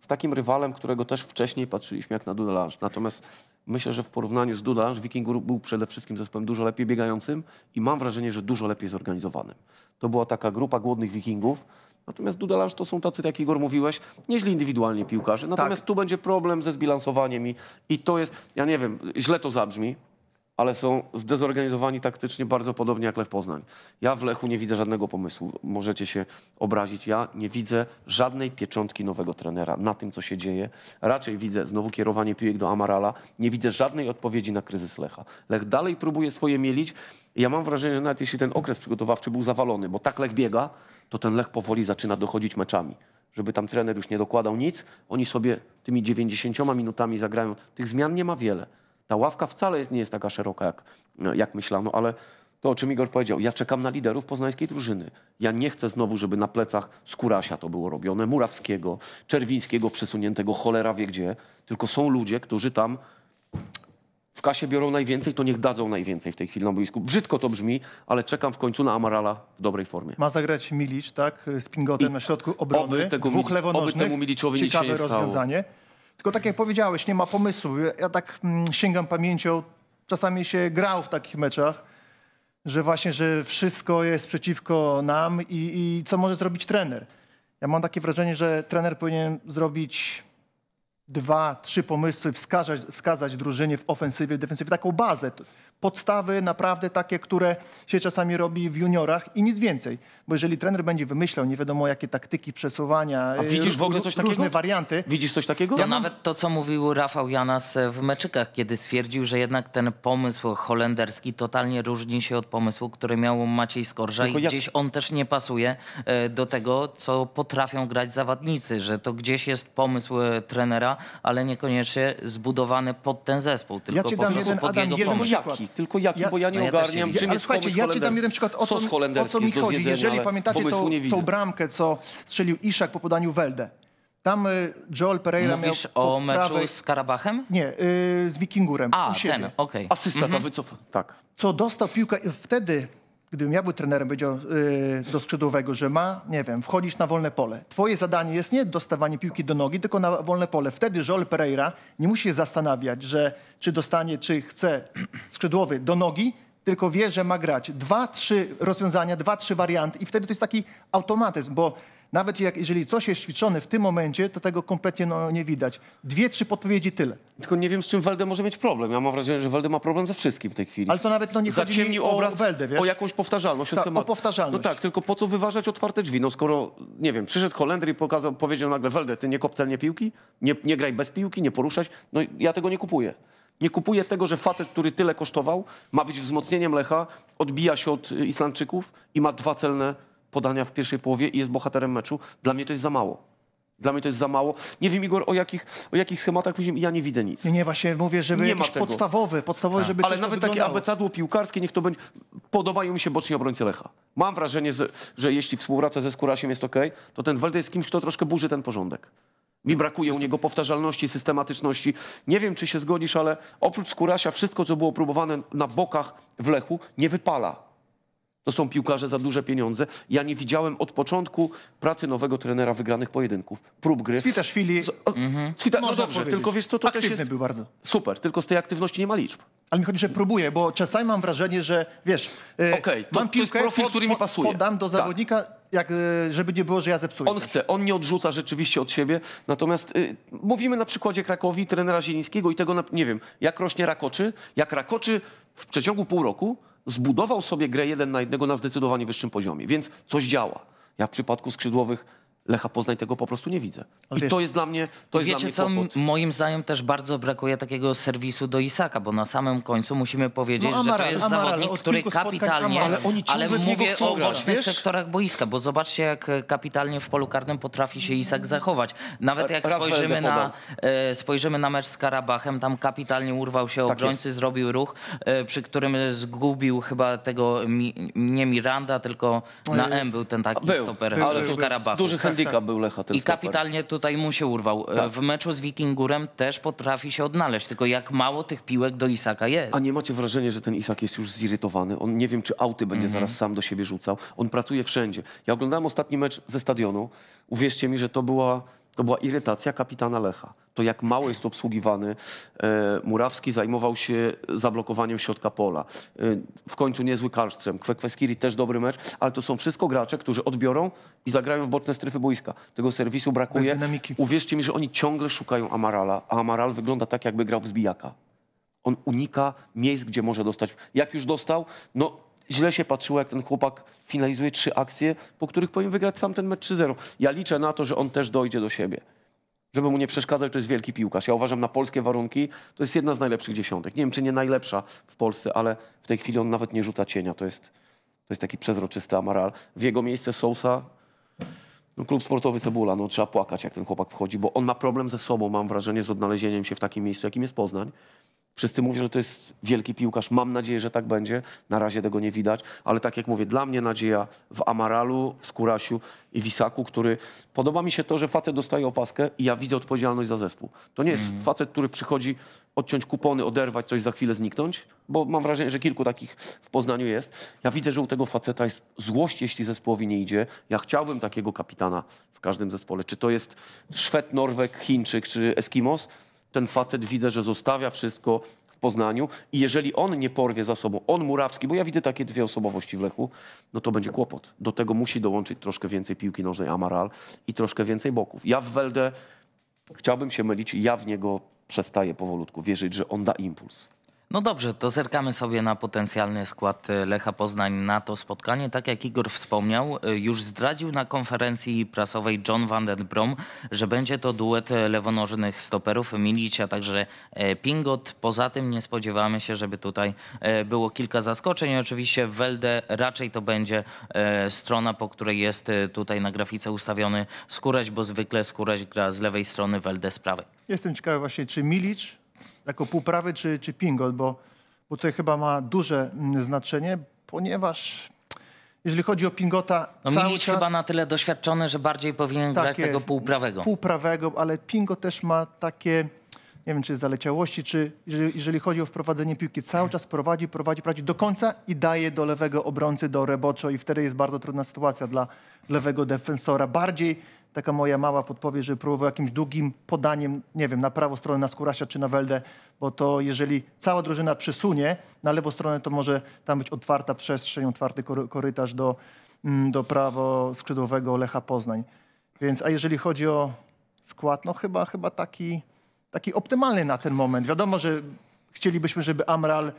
z takim rywalem, którego też wcześniej patrzyliśmy jak na Dudelange. Natomiast Myślę, że w porównaniu z Duda, Wiking był przede wszystkim zespołem dużo lepiej biegającym i mam wrażenie, że dużo lepiej zorganizowanym. To była taka grupa głodnych Wikingów, Natomiast Dudelarz to są tacy, tak jak Igor mówiłeś, nieźli indywidualnie piłkarze. Natomiast tak. tu będzie problem ze zbilansowaniem i, i to jest, ja nie wiem, źle to zabrzmi, ale są zdezorganizowani taktycznie bardzo podobnie jak Lech Poznań. Ja w Lechu nie widzę żadnego pomysłu. Możecie się obrazić. Ja nie widzę żadnej pieczątki nowego trenera na tym, co się dzieje. Raczej widzę znowu kierowanie piłek do Amarala. Nie widzę żadnej odpowiedzi na kryzys Lecha. Lech dalej próbuje swoje mielić. Ja mam wrażenie, że nawet jeśli ten okres przygotowawczy był zawalony, bo tak Lech biega, to ten Lech powoli zaczyna dochodzić meczami żeby tam trener już nie dokładał nic. Oni sobie tymi 90 minutami zagrają. Tych zmian nie ma wiele. Ta ławka wcale jest, nie jest taka szeroka, jak, jak myślano, ale to, o czym Igor powiedział, ja czekam na liderów poznańskiej drużyny. Ja nie chcę znowu, żeby na plecach Skurasia to było robione, Murawskiego, Czerwińskiego przesuniętego, cholera wie gdzie, tylko są ludzie, którzy tam w kasie biorą najwięcej, to niech dadzą najwięcej w tej chwili na boisku. Brzydko to brzmi, ale czekam w końcu na Amarala w dobrej formie. Ma zagrać Milic, tak? Z pingotem I na środku obrony. Oby tego, Dwóch lewonożnych. Oby temu Miliczowi Ciekawe się rozwiązanie. Stało. Tylko tak jak powiedziałeś, nie ma pomysłu. Ja, tak mm, sięgam pamięcią, czasami się grał w takich meczach, że właśnie, że wszystko jest przeciwko nam i, i co może zrobić trener. Ja mam takie wrażenie, że trener powinien zrobić dwa, trzy pomysły, wskazać, wskazać drużynie w ofensywie, defensywie taką bazę podstawy naprawdę takie, które się czasami robi w juniorach i nic więcej. Bo jeżeli trener będzie wymyślał nie wiadomo jakie taktyki przesuwania, A y, widzisz w ogóle coś takiego? różne warianty. Widzisz coś takiego? To nawet to, co mówił Rafał Janas e, w meczykach, kiedy stwierdził, że jednak ten pomysł holenderski totalnie różni się od pomysłu, który miał Maciej Skorża Tylko i jak... gdzieś on też nie pasuje e, do tego, co potrafią grać zawadnicy, że to gdzieś jest pomysł e, trenera, ale niekoniecznie zbudowany pod ten zespół, tylko ja po prostu pod Adam, jego pomysł. Jaki? tylko jaki, ja, bo ja nie no ja ogarniam, nie czym ale jest słuchajcie, ja ci dam jeden przykład, o co, o co mi chodzi. Jeżeli pamiętacie tą, tą bramkę, co strzelił Iszak po podaniu Welde, tam y, Joel Pereira Mówisz miał o meczu prawej... z Karabachem? Nie, yy, z Wikingurem. A, ten, okej. Okay. Asysta mhm. ta wycofa. Tak. Co dostał piłkę wtedy gdybym ja był trenerem, powiedział yy, do skrzydłowego, że ma, nie wiem, wchodzić na wolne pole. Twoje zadanie jest nie dostawanie piłki do nogi, tylko na wolne pole. Wtedy Joel Pereira nie musi się zastanawiać, że czy dostanie, czy chce [clears throat] skrzydłowy do nogi, tylko wie, że ma grać. Dwa, trzy rozwiązania, dwa, trzy warianty i wtedy to jest taki automatyzm, bo nawet jak, jeżeli coś jest ćwiczone w tym momencie, to tego kompletnie no, nie widać. Dwie, trzy podpowiedzi, tyle. Tylko nie wiem, z czym Welde może mieć problem. Ja mam wrażenie, że Welde ma problem ze wszystkim w tej chwili. Ale to nawet no, nie chodzi o obraz, Weldę, wiesz? O jakąś powtarzalność. Ta, o tak, powtarzalność. No tak, tylko po co wyważać otwarte drzwi? No skoro, nie wiem, przyszedł Holender i pokazał, powiedział nagle, Welde, ty nie kop celnie piłki, nie, nie graj bez piłki, nie poruszać. No ja tego nie kupuję. Nie kupuję tego, że facet, który tyle kosztował, ma być wzmocnieniem Lecha, odbija się od y, Islandczyków i ma dwa celne podania w pierwszej połowie i jest bohaterem meczu. Dla mnie to jest za mało. Dla mnie to jest za mało. Nie wiem, Igor, o jakich, o jakich schematach później ja nie widzę nic. Nie, właśnie mówię, żeby nie jakiś podstawowy, podstawowy, tak. żeby Ale nawet takie abecadło piłkarskie, niech to będzie... Podobają mi się boczni obrońcy Lecha. Mam wrażenie, że, jeśli współpraca ze Skurasiem jest ok, to ten Walde jest kimś, kto troszkę burzy ten porządek. Mi brakuje u niego powtarzalności, systematyczności. Nie wiem, czy się zgodzisz, ale oprócz Skurasia wszystko, co było próbowane na bokach w Lechu, nie wypala to są piłkarze za duże pieniądze. Ja nie widziałem od początku pracy nowego trenera wygranych pojedynków, prób gry. Cwitaszwili... Z, o, mhm. no dobrze, tylko wiesz co, to Aktywny też jest... był bardzo. Super, tylko z tej aktywności nie ma liczb. Ale mi chodzi, że próbuję, bo czasami mam wrażenie, że wiesz, e, okay, to, mam piłkę, to jest profil, który mi pasuje. podam do tak. zawodnika, tak. jak, e, żeby nie było, że ja zepsuję. On chce, on nie odrzuca rzeczywiście od siebie. Natomiast y, mówimy na przykładzie Krakowi, trenera Zielińskiego i tego, nie wiem, jak rośnie Rakoczy, jak Rakoczy w przeciągu pół roku zbudował sobie grę jeden na jednego na zdecydowanie wyższym poziomie, więc coś działa. Ja w przypadku skrzydłowych Lecha Poznań tego po prostu nie widzę. No I wiesz, to jest dla mnie to no jest Wiecie dla mnie kłopot. co, moim zdaniem też bardzo brakuje takiego serwisu do Isaka, bo na samym końcu musimy powiedzieć, no, Amaral, że to jest Amaral, zawodnik, który kapitalnie, Amaral, ale, mówię o bocznych sektorach boiska, bo zobaczcie jak kapitalnie w polu karnym potrafi się Isak zachować. Nawet jak spojrzymy na, e, spojrzymy na mecz z Karabachem, tam kapitalnie urwał się tak obrońcy, zrobił ruch, e, przy którym zgubił chyba tego, nie Miranda, tylko no na M był ten taki stoper w Karabachu. Tak był Lecha I kapitalnie tutaj mu się urwał. E, tak. W meczu z Wikingurem też potrafi się odnaleźć, tylko jak mało tych piłek do Isaka jest. A nie macie wrażenia, że ten Isak jest już zirytowany? On nie wiem, czy auty będzie mm -hmm. zaraz sam do siebie rzucał. On pracuje wszędzie. Ja oglądałem ostatni mecz ze stadionu. Uwierzcie mi, że to była to była irytacja kapitana Lecha. To jak mało jest obsługiwany. E, Murawski zajmował się zablokowaniem środka pola. E, w końcu niezły Karlström. Kwekweskiri też dobry mecz, ale to są wszystko gracze, którzy odbiorą i zagrają w boczne strefy boiska. Tego serwisu brakuje. Uwierzcie mi, że oni ciągle szukają Amarala, a Amaral wygląda tak, jakby grał w zbijaka. On unika miejsc, gdzie może dostać. Jak już dostał, no źle się patrzyło, jak ten chłopak finalizuje trzy akcje, po których powinien wygrać sam ten mecz 3-0. Ja liczę na to, że on też dojdzie do siebie. Żeby mu nie przeszkadzać, to jest wielki piłkarz. Ja uważam na polskie warunki, to jest jedna z najlepszych dziesiątek. Nie wiem, czy nie najlepsza w Polsce, ale w tej chwili on nawet nie rzuca cienia. To jest, to jest taki przezroczysty Amaral. W jego miejsce Sousa, no, klub sportowy Cebula, no trzeba płakać, jak ten chłopak wchodzi, bo on ma problem ze sobą, mam wrażenie, z odnalezieniem się w takim miejscu, jakim jest Poznań. Wszyscy mówią, że to jest wielki piłkarz. Mam nadzieję, że tak będzie. Na razie tego nie widać, ale tak jak mówię, dla mnie nadzieja w Amaralu, w Skurasiu i Wisaku, który podoba mi się to, że facet dostaje opaskę i ja widzę odpowiedzialność za zespół. To nie jest mm. facet, który przychodzi odciąć kupony, oderwać coś, za chwilę zniknąć, bo mam wrażenie, że kilku takich w Poznaniu jest. Ja widzę, że u tego faceta jest złość, jeśli zespołowi nie idzie. Ja chciałbym takiego kapitana w każdym zespole. Czy to jest Szwed, Norwek, Chińczyk czy Eskimos? ten facet widzę, że zostawia wszystko w Poznaniu i jeżeli on nie porwie za sobą, on Murawski, bo ja widzę takie dwie osobowości w Lechu, no to będzie kłopot. Do tego musi dołączyć troszkę więcej piłki nożnej Amaral i troszkę więcej boków. Ja w Weldę, chciałbym się mylić, ja w niego przestaję powolutku wierzyć, że on da impuls. No dobrze, to zerkamy sobie na potencjalny skład e, Lecha Poznań na to spotkanie. Tak jak Igor wspomniał, e, już zdradził na konferencji prasowej John van den Brom, że będzie to duet e, lewonożnych stoperów Milić, a także Pingot. Poza tym nie spodziewamy się, żeby tutaj było kilka zaskoczeń. Oczywiście Welde raczej to będzie strona, po której jest tutaj na grafice ustawiony Skóraś, bo zwykle Skóraś gra z lewej strony, Welde z prawej. Jestem ciekawy właśnie, czy Milić jako półprawy czy, czy pingol, bo, bo to chyba ma duże mm, znaczenie, ponieważ jeżeli chodzi o Pingota, no cały czas... chyba na tyle doświadczony, że bardziej powinien tak grać jest, tego półprawego. Półprawego, ale Pingo też ma takie, nie wiem czy zaleciałości, czy jeżeli, jeżeli chodzi o wprowadzenie piłki, cały czas prowadzi, prowadzi, prowadzi do końca i daje do lewego obrońcy, do Reboczo i wtedy jest bardzo trudna sytuacja dla lewego defensora. Bardziej taka moja mała podpowiedź, że próbował jakimś długim podaniem, nie wiem, na prawą stronę, na Skurasia czy na Weldę, bo to jeżeli cała drużyna przesunie na lewą stronę, to może tam być otwarta przestrzeń, otwarty korytarz do, mm, do prawo skrzydłowego Lecha Poznań. Więc, a jeżeli chodzi o skład, no chyba, chyba taki, taki optymalny na ten moment. Wiadomo, że chcielibyśmy, żeby Amral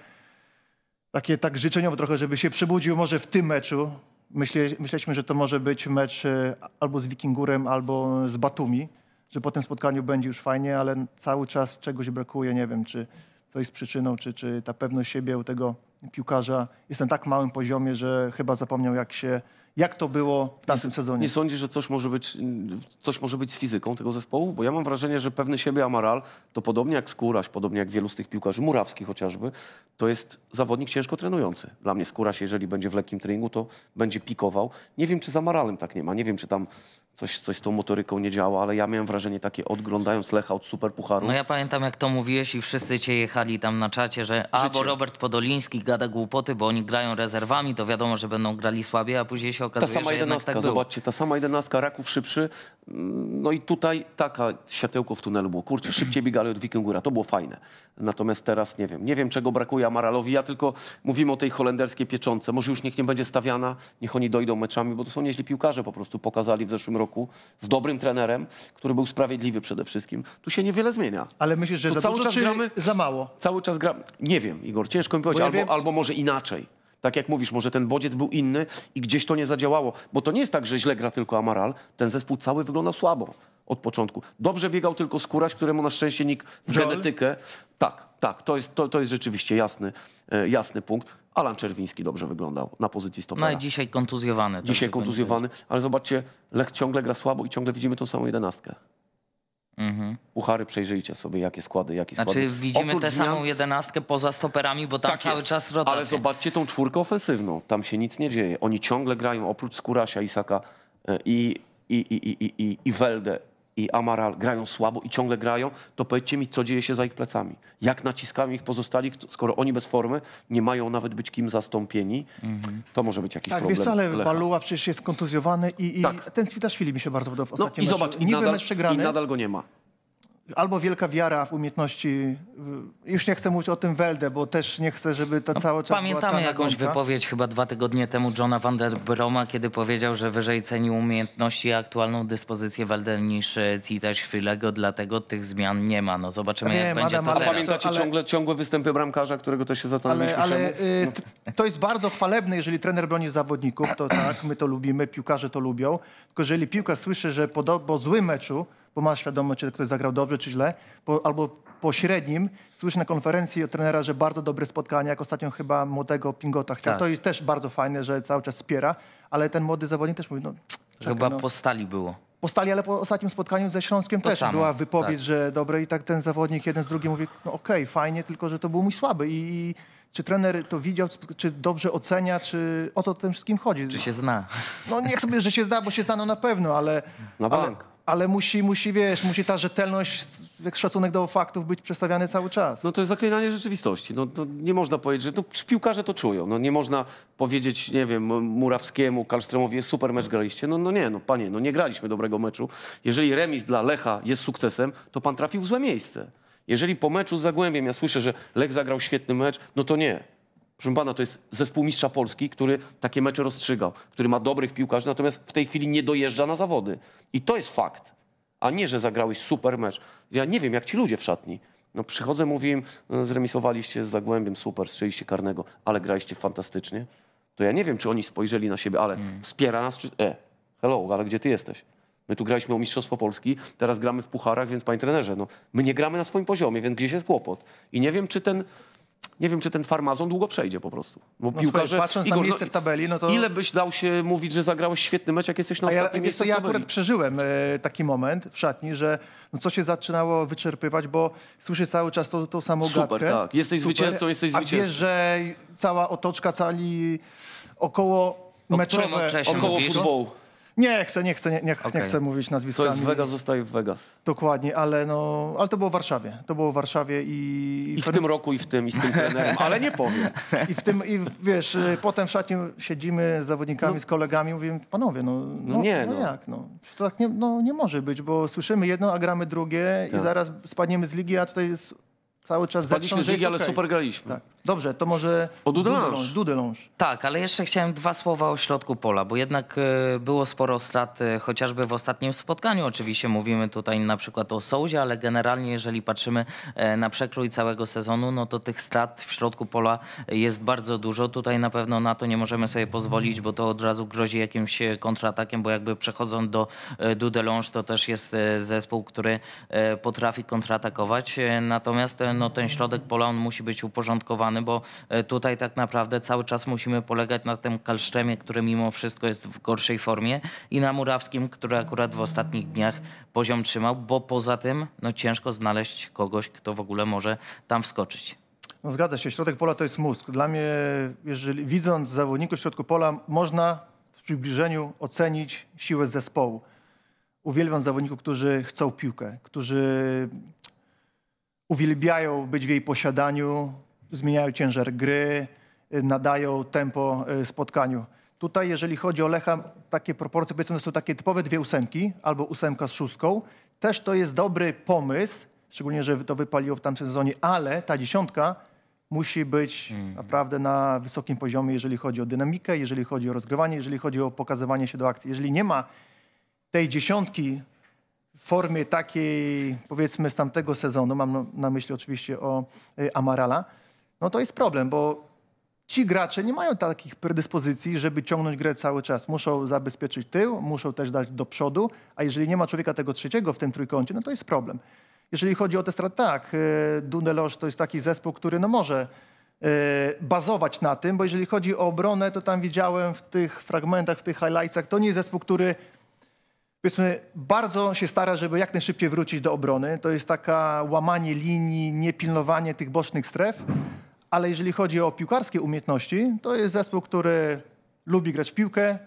takie tak życzeniowo trochę, żeby się przebudził może w tym meczu, Myśle, myśleliśmy, że to może być mecz e, albo z Wikingurem, albo z Batumi, że po tym spotkaniu będzie już fajnie, ale cały czas czegoś brakuje. Nie wiem, czy to jest przyczyną, czy, czy ta pewność siebie u tego piłkarza jest na tak małym poziomie, że chyba zapomniał, jak się jak to było w tamtym sezonie? Nie sądzisz, że coś może, być, mm, coś może być z fizyką tego zespołu? Bo ja mam wrażenie, że pewny siebie Amaral, to podobnie jak Skóraś, podobnie jak wielu z tych piłkarzy, Murawski chociażby, to jest zawodnik ciężko trenujący. Dla mnie Skóraś, jeżeli będzie w lekkim treningu, to będzie pikował. Nie wiem, czy z Amaralem tak nie ma. Nie wiem, czy tam coś, coś z tą motoryką nie działa, ale ja miałem wrażenie takie, odglądając Lecha od superpucharu. No ja pamiętam, jak to mówiłeś i wszyscy cię jechali tam na czacie, że albo Robert Podoliński gada głupoty, bo oni grają rezerwami, to wiadomo, że będą grali słabiej, a później się się okazuje, ta sama że jedenastka, tak zobaczcie, ta sama jedenastka, Raków szybszy, no i tutaj taka światełko w tunelu było. Kurczę, szybciej biegali od Wikingura, to było fajne. Natomiast teraz nie wiem, nie wiem czego brakuje Amaralowi, ja tylko mówimy o tej holenderskiej pieczące, może już niech nie będzie stawiana, niech oni dojdą meczami, bo to są nieźli piłkarze po prostu, pokazali w zeszłym roku z dobrym trenerem, który był sprawiedliwy przede wszystkim. Tu się niewiele zmienia. Ale myślisz, że za cały dużo, czas gramy, za mało? Cały czas gramy, nie wiem Igor, ciężko mi powiedzieć, ja albo, wiem... albo może inaczej tak jak mówisz, może ten bodziec był inny i gdzieś to nie zadziałało. Bo to nie jest tak, że źle gra tylko Amaral. Ten zespół cały wyglądał słabo od początku. Dobrze biegał tylko Skóraś, któremu na szczęście nikt w Joel? genetykę... Tak, tak, to jest, to, to jest rzeczywiście jasny, e, jasny punkt. Alan Czerwiński dobrze wyglądał na pozycji stopera. No i dzisiaj kontuzjowany. Dzisiaj kontuzjowany, ale zobaczcie, Lech ciągle gra słabo i ciągle widzimy tą samą jedenastkę. Mhm. Uchary Puchary przejrzyjcie sobie, jakie składy, jakie znaczy, składy. Znaczy widzimy Oprócz tę zmian... samą jedenastkę poza stoperami, bo tam tak cały jest. czas rotacja. Ale zobaczcie tą czwórkę ofensywną, tam się nic nie dzieje. Oni ciągle grają, oprócz Skurasia, Isaka e, i, i, i, i, i, i Welde i Amaral grają słabo i ciągle grają, to powiedzcie mi, co dzieje się za ich plecami. Jak naciskają ich pozostali, skoro oni bez formy nie mają nawet być kim zastąpieni, to może być jakiś tak, problem. Tak, wiesz, ale Lecha. Baluła przecież jest kontuzjowany i, i tak. ten mi się bardzo podobał w ostatnim no, i meczu. zobacz, i nadal, mecz przegrany. I nadal go nie ma albo wielka wiara w umiejętności, już nie chcę mówić o tym Weldę, bo też nie chcę, żeby to no, czasu. czas Pamiętamy jakąś wypowiedź chyba dwa tygodnie temu Johna van der Broma, kiedy powiedział, że wyżej ceni umiejętności aktualną dyspozycję Welde niż e, Citaświlego, dlatego tych zmian nie ma. No zobaczymy nie, jak Adam, będzie to ale, A pamiętacie ale, ciągle, ciągłe występy bramkarza, którego to się zastanowiliśmy Ale, ale y, no. to jest bardzo chwalebne, jeżeli trener broni zawodników, to tak, my to lubimy, piłkarze to lubią, tylko jeżeli piłka słyszy, że po, do, po złym meczu bo masz świadomość, czy ktoś zagrał dobrze, czy źle. Po, albo po średnim słyszę na konferencji od trenera, że bardzo dobre spotkanie, jak ostatnio chyba młodego Pingota chciał. Tak. To jest też bardzo fajne, że cały czas wspiera, ale ten młody zawodnik też mówi, no czekaj, Chyba no. po stali było. Postali, ale po ostatnim spotkaniu ze Śląskiem to też była wypowiedź, tak. że dobre i tak ten zawodnik jeden z drugim mówi, no okej, okay, fajnie, tylko że to był mój słaby i czy trener to widział, czy dobrze ocenia, czy o co tym wszystkim chodzi? Czy się zna? No niech sobie, że się zna, bo się zna no na pewno, ale... Na bank. Ale, ale musi, musi, wiesz, musi ta rzetelność, szacunek do faktów być przedstawiany cały czas. No to jest zaklinanie rzeczywistości. No, nie można powiedzieć, że to piłkarze to czują. No, nie można powiedzieć, nie wiem, Murawskiemu, Kalstromowi jest super mecz graliście. No, no nie, no panie, no nie graliśmy dobrego meczu. Jeżeli remis dla Lecha jest sukcesem, to pan trafił w złe miejsce. Jeżeli po meczu z Zagłębiem ja słyszę, że Lech zagrał świetny mecz, no to nie, Proszę pana, to jest zespół mistrza Polski, który takie mecze rozstrzygał, który ma dobrych piłkarzy, natomiast w tej chwili nie dojeżdża na zawody. I to jest fakt, a nie, że zagrałeś super mecz. Ja nie wiem, jak ci ludzie w szatni. No przychodzę, mówię im, no, zremisowaliście z Zagłębiem, super, strzeliście karnego, ale graliście fantastycznie. To ja nie wiem, czy oni spojrzeli na siebie, ale mm. wspiera nas, czy... E, hello, ale gdzie ty jesteś? My tu graliśmy o Mistrzostwo Polski, teraz gramy w pucharach, więc panie trenerze, no, my nie gramy na swoim poziomie, więc gdzieś jest kłopot. I nie wiem, czy ten nie wiem, czy ten farmazon długo przejdzie po prostu. Bo no, piłkarze, słuchaj, patrząc Igor, na no miejsce w tabeli, no to... Ile byś dał się mówić, że zagrałeś świetny mecz, jak jesteś na ostatnim ja, miejscu to ja akurat przeżyłem e, taki moment w szatni, że no coś się zaczynało wyczerpywać, bo słyszę cały czas tą, tą samą Super, gadkę. tak. Jesteś Super, zwycięzcą, jesteś zwycięzcą. A wiesz, że cała otoczka, cali około meczowe... Około futbolu. Nie chcę, nie chcę, nie, nie, okay. nie chcę mówić nazwiskami. Co jest w Vegas, zostaje w Vegas. Dokładnie, ale, no, ale to było w Warszawie. To było w Warszawie i... I w tym roku, i w tym, i z tym trenerem, [laughs] ale nie powiem. I w tym, i wiesz, y, potem w szatni siedzimy z zawodnikami, no. z kolegami, mówimy, panowie, no, no, no nie, no, no, jak, no. To tak nie, no, nie może być, bo słyszymy jedno, a gramy drugie tak. i zaraz spadniemy z ligi, a tutaj jest cały czas Spadliśmy zewsząd, z ligi, ale okay. super graliśmy. Tak. Dobrze, to może... O Dudelange. Tak, ale jeszcze chciałem dwa słowa o środku pola, bo jednak e, było sporo strat, e, chociażby w ostatnim spotkaniu. Oczywiście mówimy tutaj na przykład o Sołzie, ale generalnie jeżeli patrzymy e, na przekrój całego sezonu, no to tych strat w środku pola jest bardzo dużo. Tutaj na pewno na to nie możemy sobie pozwolić, bo to od razu grozi jakimś kontratakiem, bo jakby przechodząc do Dudelange, to też jest zespół, który potrafi kontratakować. Natomiast no, ten środek pola, on musi być uporządkowany bo e, tutaj tak naprawdę cały czas musimy polegać na tym Kalszczemie, który mimo wszystko jest w gorszej formie i na Murawskim, który akurat w ostatnich dniach poziom trzymał, bo poza tym no, ciężko znaleźć kogoś, kto w ogóle może tam wskoczyć. No zgadza się, środek pola to jest mózg. Dla mnie, jeżeli widząc zawodników w środku pola, można w przybliżeniu ocenić siłę zespołu. Uwielbiam zawodników, którzy chcą piłkę, którzy uwielbiają być w jej posiadaniu, zmieniają ciężar gry, y, nadają tempo y, spotkaniu. Tutaj, jeżeli chodzi o Lecha, takie proporcje powiedzmy są takie typowe dwie ósemki albo ósemka z szóstką. Też to jest dobry pomysł, szczególnie, że to wypaliło w tamtym sezonie, ale ta dziesiątka musi być mm. naprawdę na wysokim poziomie, jeżeli chodzi o dynamikę, jeżeli chodzi o rozgrywanie, jeżeli chodzi o pokazywanie się do akcji. Jeżeli nie ma tej dziesiątki w formie takiej, powiedzmy, z tamtego sezonu, mam na myśli oczywiście o y, Amarala, no to jest problem, bo ci gracze nie mają takich predyspozycji, żeby ciągnąć grę cały czas. Muszą zabezpieczyć tył, muszą też dać do przodu, a jeżeli nie ma człowieka tego trzeciego w tym trójkącie, no to jest problem. Jeżeli chodzi o te straty, tak, y, Dunelosz to jest taki zespół, który no może y, bazować na tym, bo jeżeli chodzi o obronę, to tam widziałem w tych fragmentach, w tych highlightsach, to nie jest zespół, który powiedzmy, bardzo się stara, żeby jak najszybciej wrócić do obrony. To jest taka łamanie linii, niepilnowanie tych bocznych stref, ale jeżeli chodzi o piłkarskie umiejętności, to jest zespół, który lubi grać w piłkę,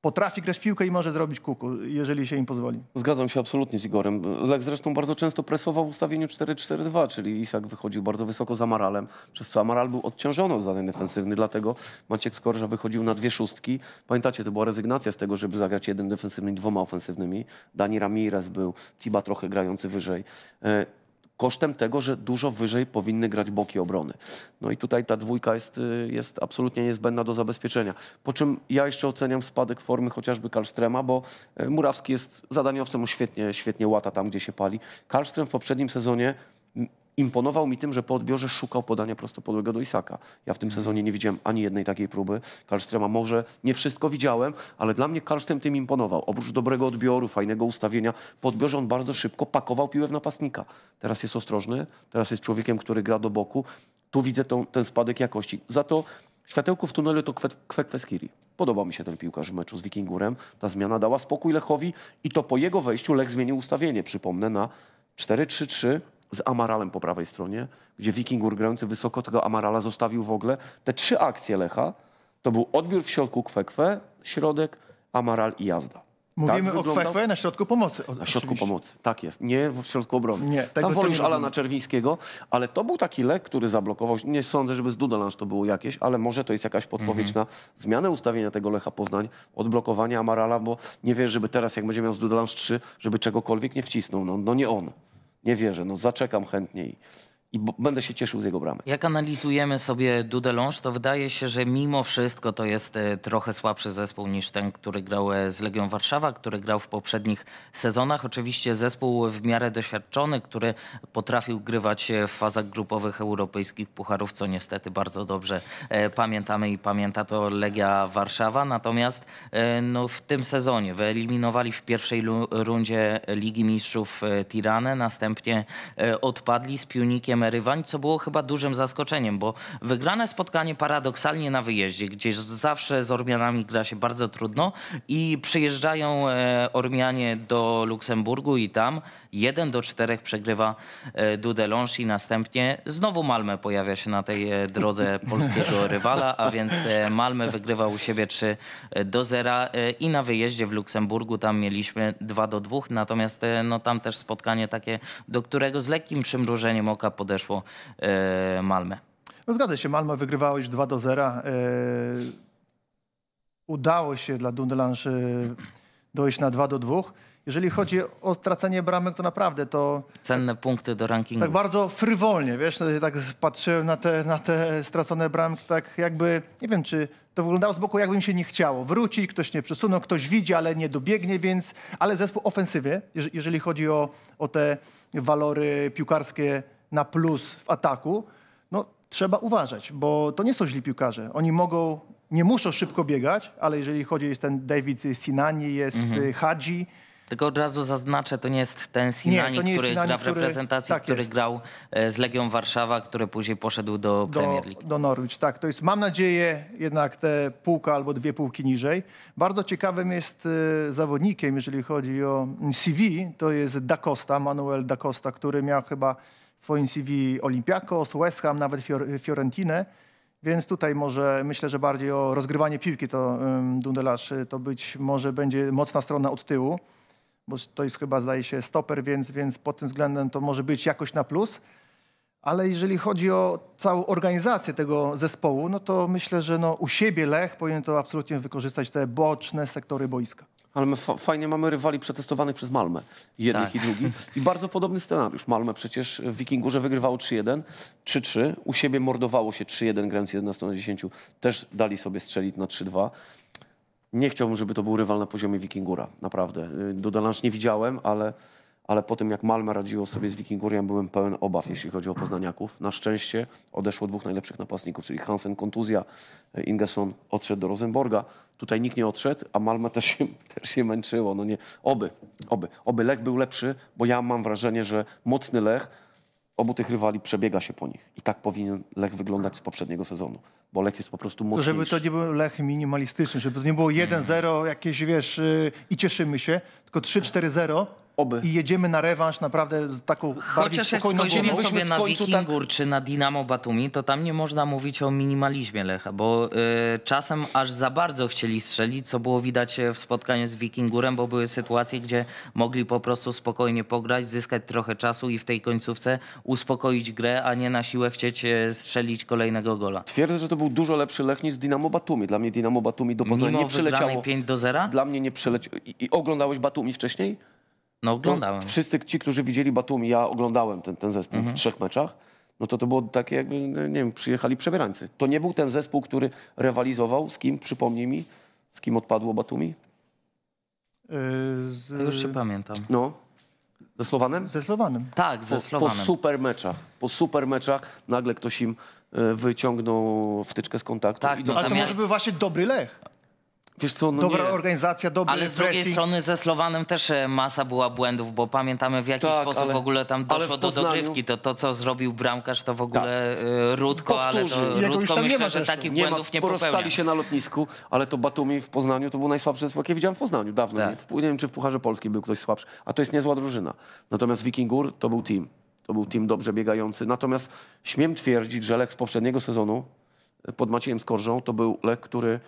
potrafi grać w piłkę i może zrobić kuku, jeżeli się im pozwoli. Zgadzam się absolutnie z Igorem. Lech zresztą bardzo często presował w ustawieniu 4-4-2, czyli Isak wychodził bardzo wysoko za Maralem, przez co Amaral był odciążony od zadań defensywnych, dlatego Maciek Skorża wychodził na dwie szóstki. Pamiętacie, to była rezygnacja z tego, żeby zagrać jeden defensywny dwoma ofensywnymi. Dani Ramirez był, Tiba trochę grający wyżej. E, kosztem tego, że dużo wyżej powinny grać boki obrony. No i tutaj ta dwójka jest, y, jest absolutnie niezbędna do zabezpieczenia. Po czym ja jeszcze oceniam spadek formy chociażby Kalstrema, bo y, Murawski jest zadaniowcem, no świetnie, świetnie łata tam, gdzie się pali. Kalstrem w poprzednim sezonie imponował mi tym, że po odbiorze szukał podania prostopadłego do Isaka. Ja w tym mhm. sezonie nie widziałem ani jednej takiej próby Karlstrema. Może nie wszystko widziałem, ale dla mnie Karlstrem tym imponował. Oprócz dobrego odbioru, fajnego ustawienia, po odbiorze on bardzo szybko pakował piłę w napastnika. Teraz jest ostrożny, teraz jest człowiekiem, który gra do boku. Tu widzę tą, ten spadek jakości. Za to światełko w tunelu to Kwekweskiri. Podobał mi się ten piłkarz w meczu z Wikingurem. Ta zmiana dała spokój Lechowi i to po jego wejściu Lech zmienił ustawienie, przypomnę, na 4-3-3 z Amaralem po prawej stronie, gdzie Wikingur grający wysoko tego Amarala zostawił w ogóle. Te trzy akcje Lecha to był odbiór w środku kwekwe, środek, Amaral i jazda. Mówimy tak o kwekwe na środku pomocy. na środku oczywiście. pomocy, tak jest. Nie w środku obrony. Nie, tego, Tam wolisz Alana Czerwińskiego, ale to był taki lek, który zablokował. Nie sądzę, żeby z Dudelange to było jakieś, ale może to jest jakaś podpowiedź mhm. na zmianę ustawienia tego Lecha Poznań, odblokowania Amarala, bo nie wiem, żeby teraz, jak będzie miał z Dudelange 3, żeby czegokolwiek nie wcisnął. No, no nie on nie wierzę, no zaczekam chętniej i będę się cieszył z jego bramy. Jak analizujemy sobie Dudeląż, to wydaje się, że mimo wszystko to jest e, trochę słabszy zespół niż ten, który grał e, z Legią Warszawa, który grał w poprzednich sezonach. Oczywiście zespół w miarę doświadczony, który potrafił grywać e, w fazach grupowych europejskich pucharów, co niestety bardzo dobrze pamiętamy i pamięta to Legia Warszawa. Natomiast no, w tym sezonie wyeliminowali w pierwszej rundzie Ligi Mistrzów Tiranę, następnie odpadli z Piunikiem Rywań, co było chyba dużym zaskoczeniem, bo wygrane spotkanie paradoksalnie na wyjeździe, gdzie zawsze z Ormianami gra się bardzo trudno i przyjeżdżają e, Ormianie do Luksemburgu i tam 1 do 4 przegrywa e, Dudelonż i następnie znowu Malmę pojawia się na tej e, drodze [laughs] polskiego rywala, a więc Malmę wygrywa u siebie 3 do 0 i na wyjeździe w Luksemburgu tam mieliśmy 2 do 2, natomiast no, tam też spotkanie takie, do którego z lekkim przymrużeniem oka podejrzewam odeszło e, Malmę. No zgadza się, Malmo wygrywałeś 2 do 0. E, udało się dla Dundelange e, dojść na 2 do 2. Jeżeli chodzi o stracenie bramek, to naprawdę to... Cenne punkty do rankingu. Tak bardzo frywolnie, wiesz, no, tak patrzyłem na te, na te stracone bramki, tak jakby, nie wiem, czy to wyglądało z boku, jakby mi się nie chciało. Wróci, ktoś nie przesunął, ktoś widzi, ale nie dobiegnie, więc... Ale zespół ofensywie, jeżeli chodzi o, o te walory piłkarskie na plus w ataku, no trzeba uważać, bo to nie są źli piłkarze. Oni mogą, nie muszą szybko biegać, ale jeżeli chodzi, jest ten David Sinani, jest mhm. Y, Hadzi, tylko od razu zaznaczę, to nie jest ten Sinani, nie, który Sinani, gra w reprezentacji, który, tak który grał e, z Legią Warszawa, który później poszedł do, do Premier League. Do Norwich, tak. To jest, mam nadzieję, jednak te półka albo dwie półki niżej. Bardzo ciekawym jest y, zawodnikiem, jeżeli chodzi o CV, to jest Da Costa, Manuel Da Costa, który miał chyba swoim CV Olympiakos, West Ham, nawet Fiorentinę. Więc tutaj może myślę, że bardziej o rozgrywanie piłki to Dundelasz y, to być może będzie mocna strona od tyłu, bo to jest chyba zdaje się stoper, więc, więc pod tym względem to może być jakoś na plus. Ale jeżeli chodzi o całą organizację tego zespołu, no to myślę, że no u siebie Lech powinien to absolutnie wykorzystać te boczne sektory boiska ale my fa fajnie mamy rywali przetestowanych przez Malmę, jednych tak. i drugich. I bardzo podobny scenariusz. Malmę przecież w Wikingurze wygrywało 3-1, 3-3, u siebie mordowało się 3-1, grając 11 na 10, też dali sobie strzelić na 3-2. Nie chciałbym, żeby to był rywal na poziomie Wikingura, naprawdę. Y, Dodalansz nie widziałem, ale ale po tym jak Malmę radziło sobie z Wikinguriem, byłem pełen obaw, jeśli chodzi o poznaniaków. Na szczęście odeszło dwóch najlepszych napastników, czyli Hansen kontuzja, e, Ingesson odszedł do Rosenborga. Tutaj nikt nie odszedł, a Malma też się, [laughs] też się męczyło. No nie, oby, oby, oby Lech był lepszy, bo ja mam wrażenie, że mocny Lech obu tych rywali przebiega się po nich. I tak powinien Lech wyglądać z poprzedniego sezonu bo Lech jest po prostu mocniejszy. Żeby to nie był Lech minimalistyczny, żeby to nie było 1-0 mm. jakieś, wiesz, yy, i cieszymy się, tylko 3-4-0 Oby. i jedziemy na rewanż naprawdę z taką Chociaż jak spojrzymy sobie na Wikingur tak... czy na Dinamo Batumi, to tam nie można mówić o minimalizmie Lecha, bo y, czasem aż za bardzo chcieli strzelić, co było widać e, w spotkaniu z Wikingurem, bo były sytuacje, gdzie mogli po prostu spokojnie pograć, zyskać trochę czasu i w tej końcówce uspokoić grę, a nie na siłę chcieć e, strzelić kolejnego gola. Twierdzę, że to był był dużo lepszy Lech niż Dinamo Batumi. Dla mnie Dinamo Batumi do Poznania nie przeleciało. 5 do 0? Dla mnie nie przeleciało. I, I, oglądałeś Batumi wcześniej? No oglądałem. No, wszyscy ci, którzy widzieli Batumi, ja oglądałem ten, ten zespół mhm. w trzech meczach no to to było takie jakby, no nie wiem, przyjechali przebierańcy. To nie był ten zespół, który rywalizował z kim, przypomnij mi, z kim odpadło Batumi? Yy, z... Już się pamiętam. No. Ze Słowanem? Ze Słowanem. Tak, ze po, Słowanem. Po super meczach. Po super meczach nagle ktoś im e, wyciągnął wtyczkę z kontaktu. Tak, no, Ale to może był właśnie dobry Lech. Wiesz co, no Dobra nie. organizacja, dobry Ale z drugiej strony ze Słowanem też e, masa była błędów, bo pamiętamy w jaki tak, sposób ale, w ogóle tam doszło do dogrywki. To, to, co zrobił bramkarz, to w ogóle tak. E, Rudko, Powtórzy. ale to Rudko myślę, że zresztą. takich nie błędów ma, nie popełnia. Rozstali się na lotnisku, ale to Batumi w Poznaniu to był najsłabszy zespół, jaki widziałem w Poznaniu dawno. Tak. Nie, nie wiem, czy w Pucharze Polskim był ktoś słabszy, a to jest niezła drużyna. Natomiast Wikingur to był team. To był team dobrze biegający. Natomiast śmiem twierdzić, że lek z poprzedniego sezonu e, pod Maciejem Skorżą to był lek, który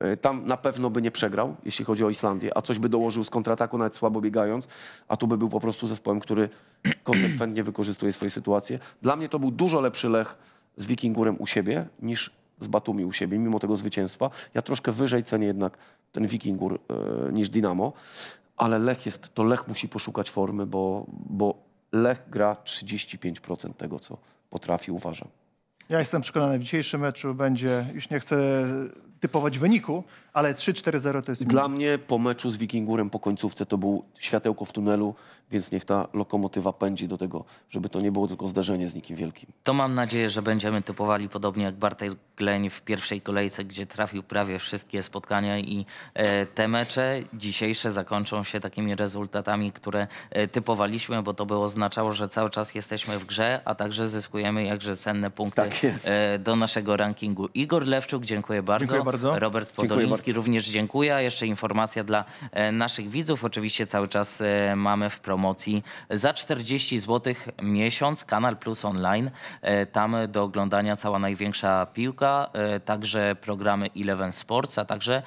E, tam na pewno by nie przegrał, jeśli chodzi o Islandię, a coś by dołożył z kontrataku, nawet słabo biegając, a tu by był po prostu zespołem, który [clears throat] konsekwentnie wykorzystuje swoje sytuacje. Dla mnie to był dużo lepszy Lech z Wikingurem u siebie niż z Batumi u siebie, mimo tego zwycięstwa. Ja troszkę wyżej cenię jednak ten Wikingur yy, niż Dynamo, ale Lech jest, to Lech musi poszukać formy, bo, bo Lech gra 35% tego, co potrafi, uważam. Ja jestem przekonany, w dzisiejszym meczu będzie, już nie chcę typować wyniku, ale 3-4-0 to jest... Dla mnie po meczu z Wikingurem po końcówce to był światełko w tunelu, więc niech ta lokomotywa pędzi do tego, żeby to nie było tylko zdarzenie z nikim wielkim. To mam nadzieję, że będziemy typowali podobnie jak Bartek Gleń w pierwszej kolejce, gdzie trafił prawie wszystkie spotkania i e, te mecze dzisiejsze zakończą się takimi rezultatami, które e, typowaliśmy, bo to by oznaczało, że cały czas jesteśmy w grze, a także zyskujemy jakże cenne punkty tak e, do naszego rankingu. Igor Lewczuk, dziękuję bardzo. Dziękuję bardzo bardzo. Robert Podoliński bardzo. również dziękuję. jeszcze informacja dla e, naszych widzów. Oczywiście cały czas e, mamy w promocji za 40 zł miesiąc Kanal Plus Online. E, tam do oglądania cała największa piłka, także programy Eleven Sports, a także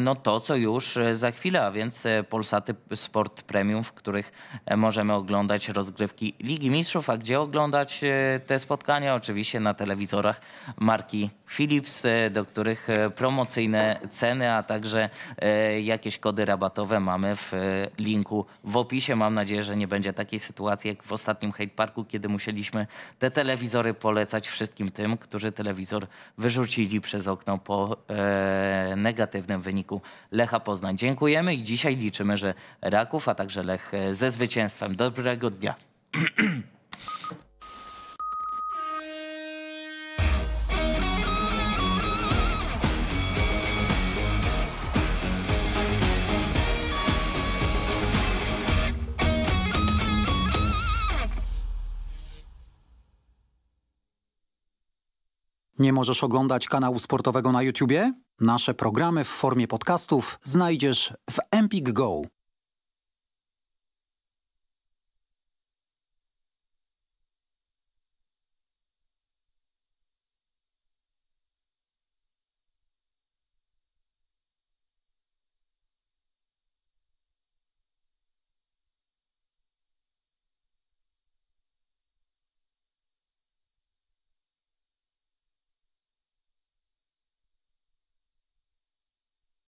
no to, co już za chwilę, a więc Polsaty Sport Premium, w których możemy oglądać rozgrywki Ligi Mistrzów. A gdzie oglądać te spotkania? Oczywiście na telewizorach marki Philips, do których promocyjne ceny, a także e, jakieś kody rabatowe mamy w e, linku w opisie. Mam nadzieję, że nie będzie takiej sytuacji jak w ostatnim Hate Parku, kiedy musieliśmy te telewizory polecać wszystkim tym, którzy telewizor wyrzucili przez okno po e, negatywnym wyniku Lecha Poznań. Dziękujemy i dzisiaj liczymy, że Raków, a także Lech ze zwycięstwem. Dobrego dnia. [clears throat] Nie możesz oglądać kanału sportowego na YouTubie? Nasze programy w formie podcastów znajdziesz w Empik Go.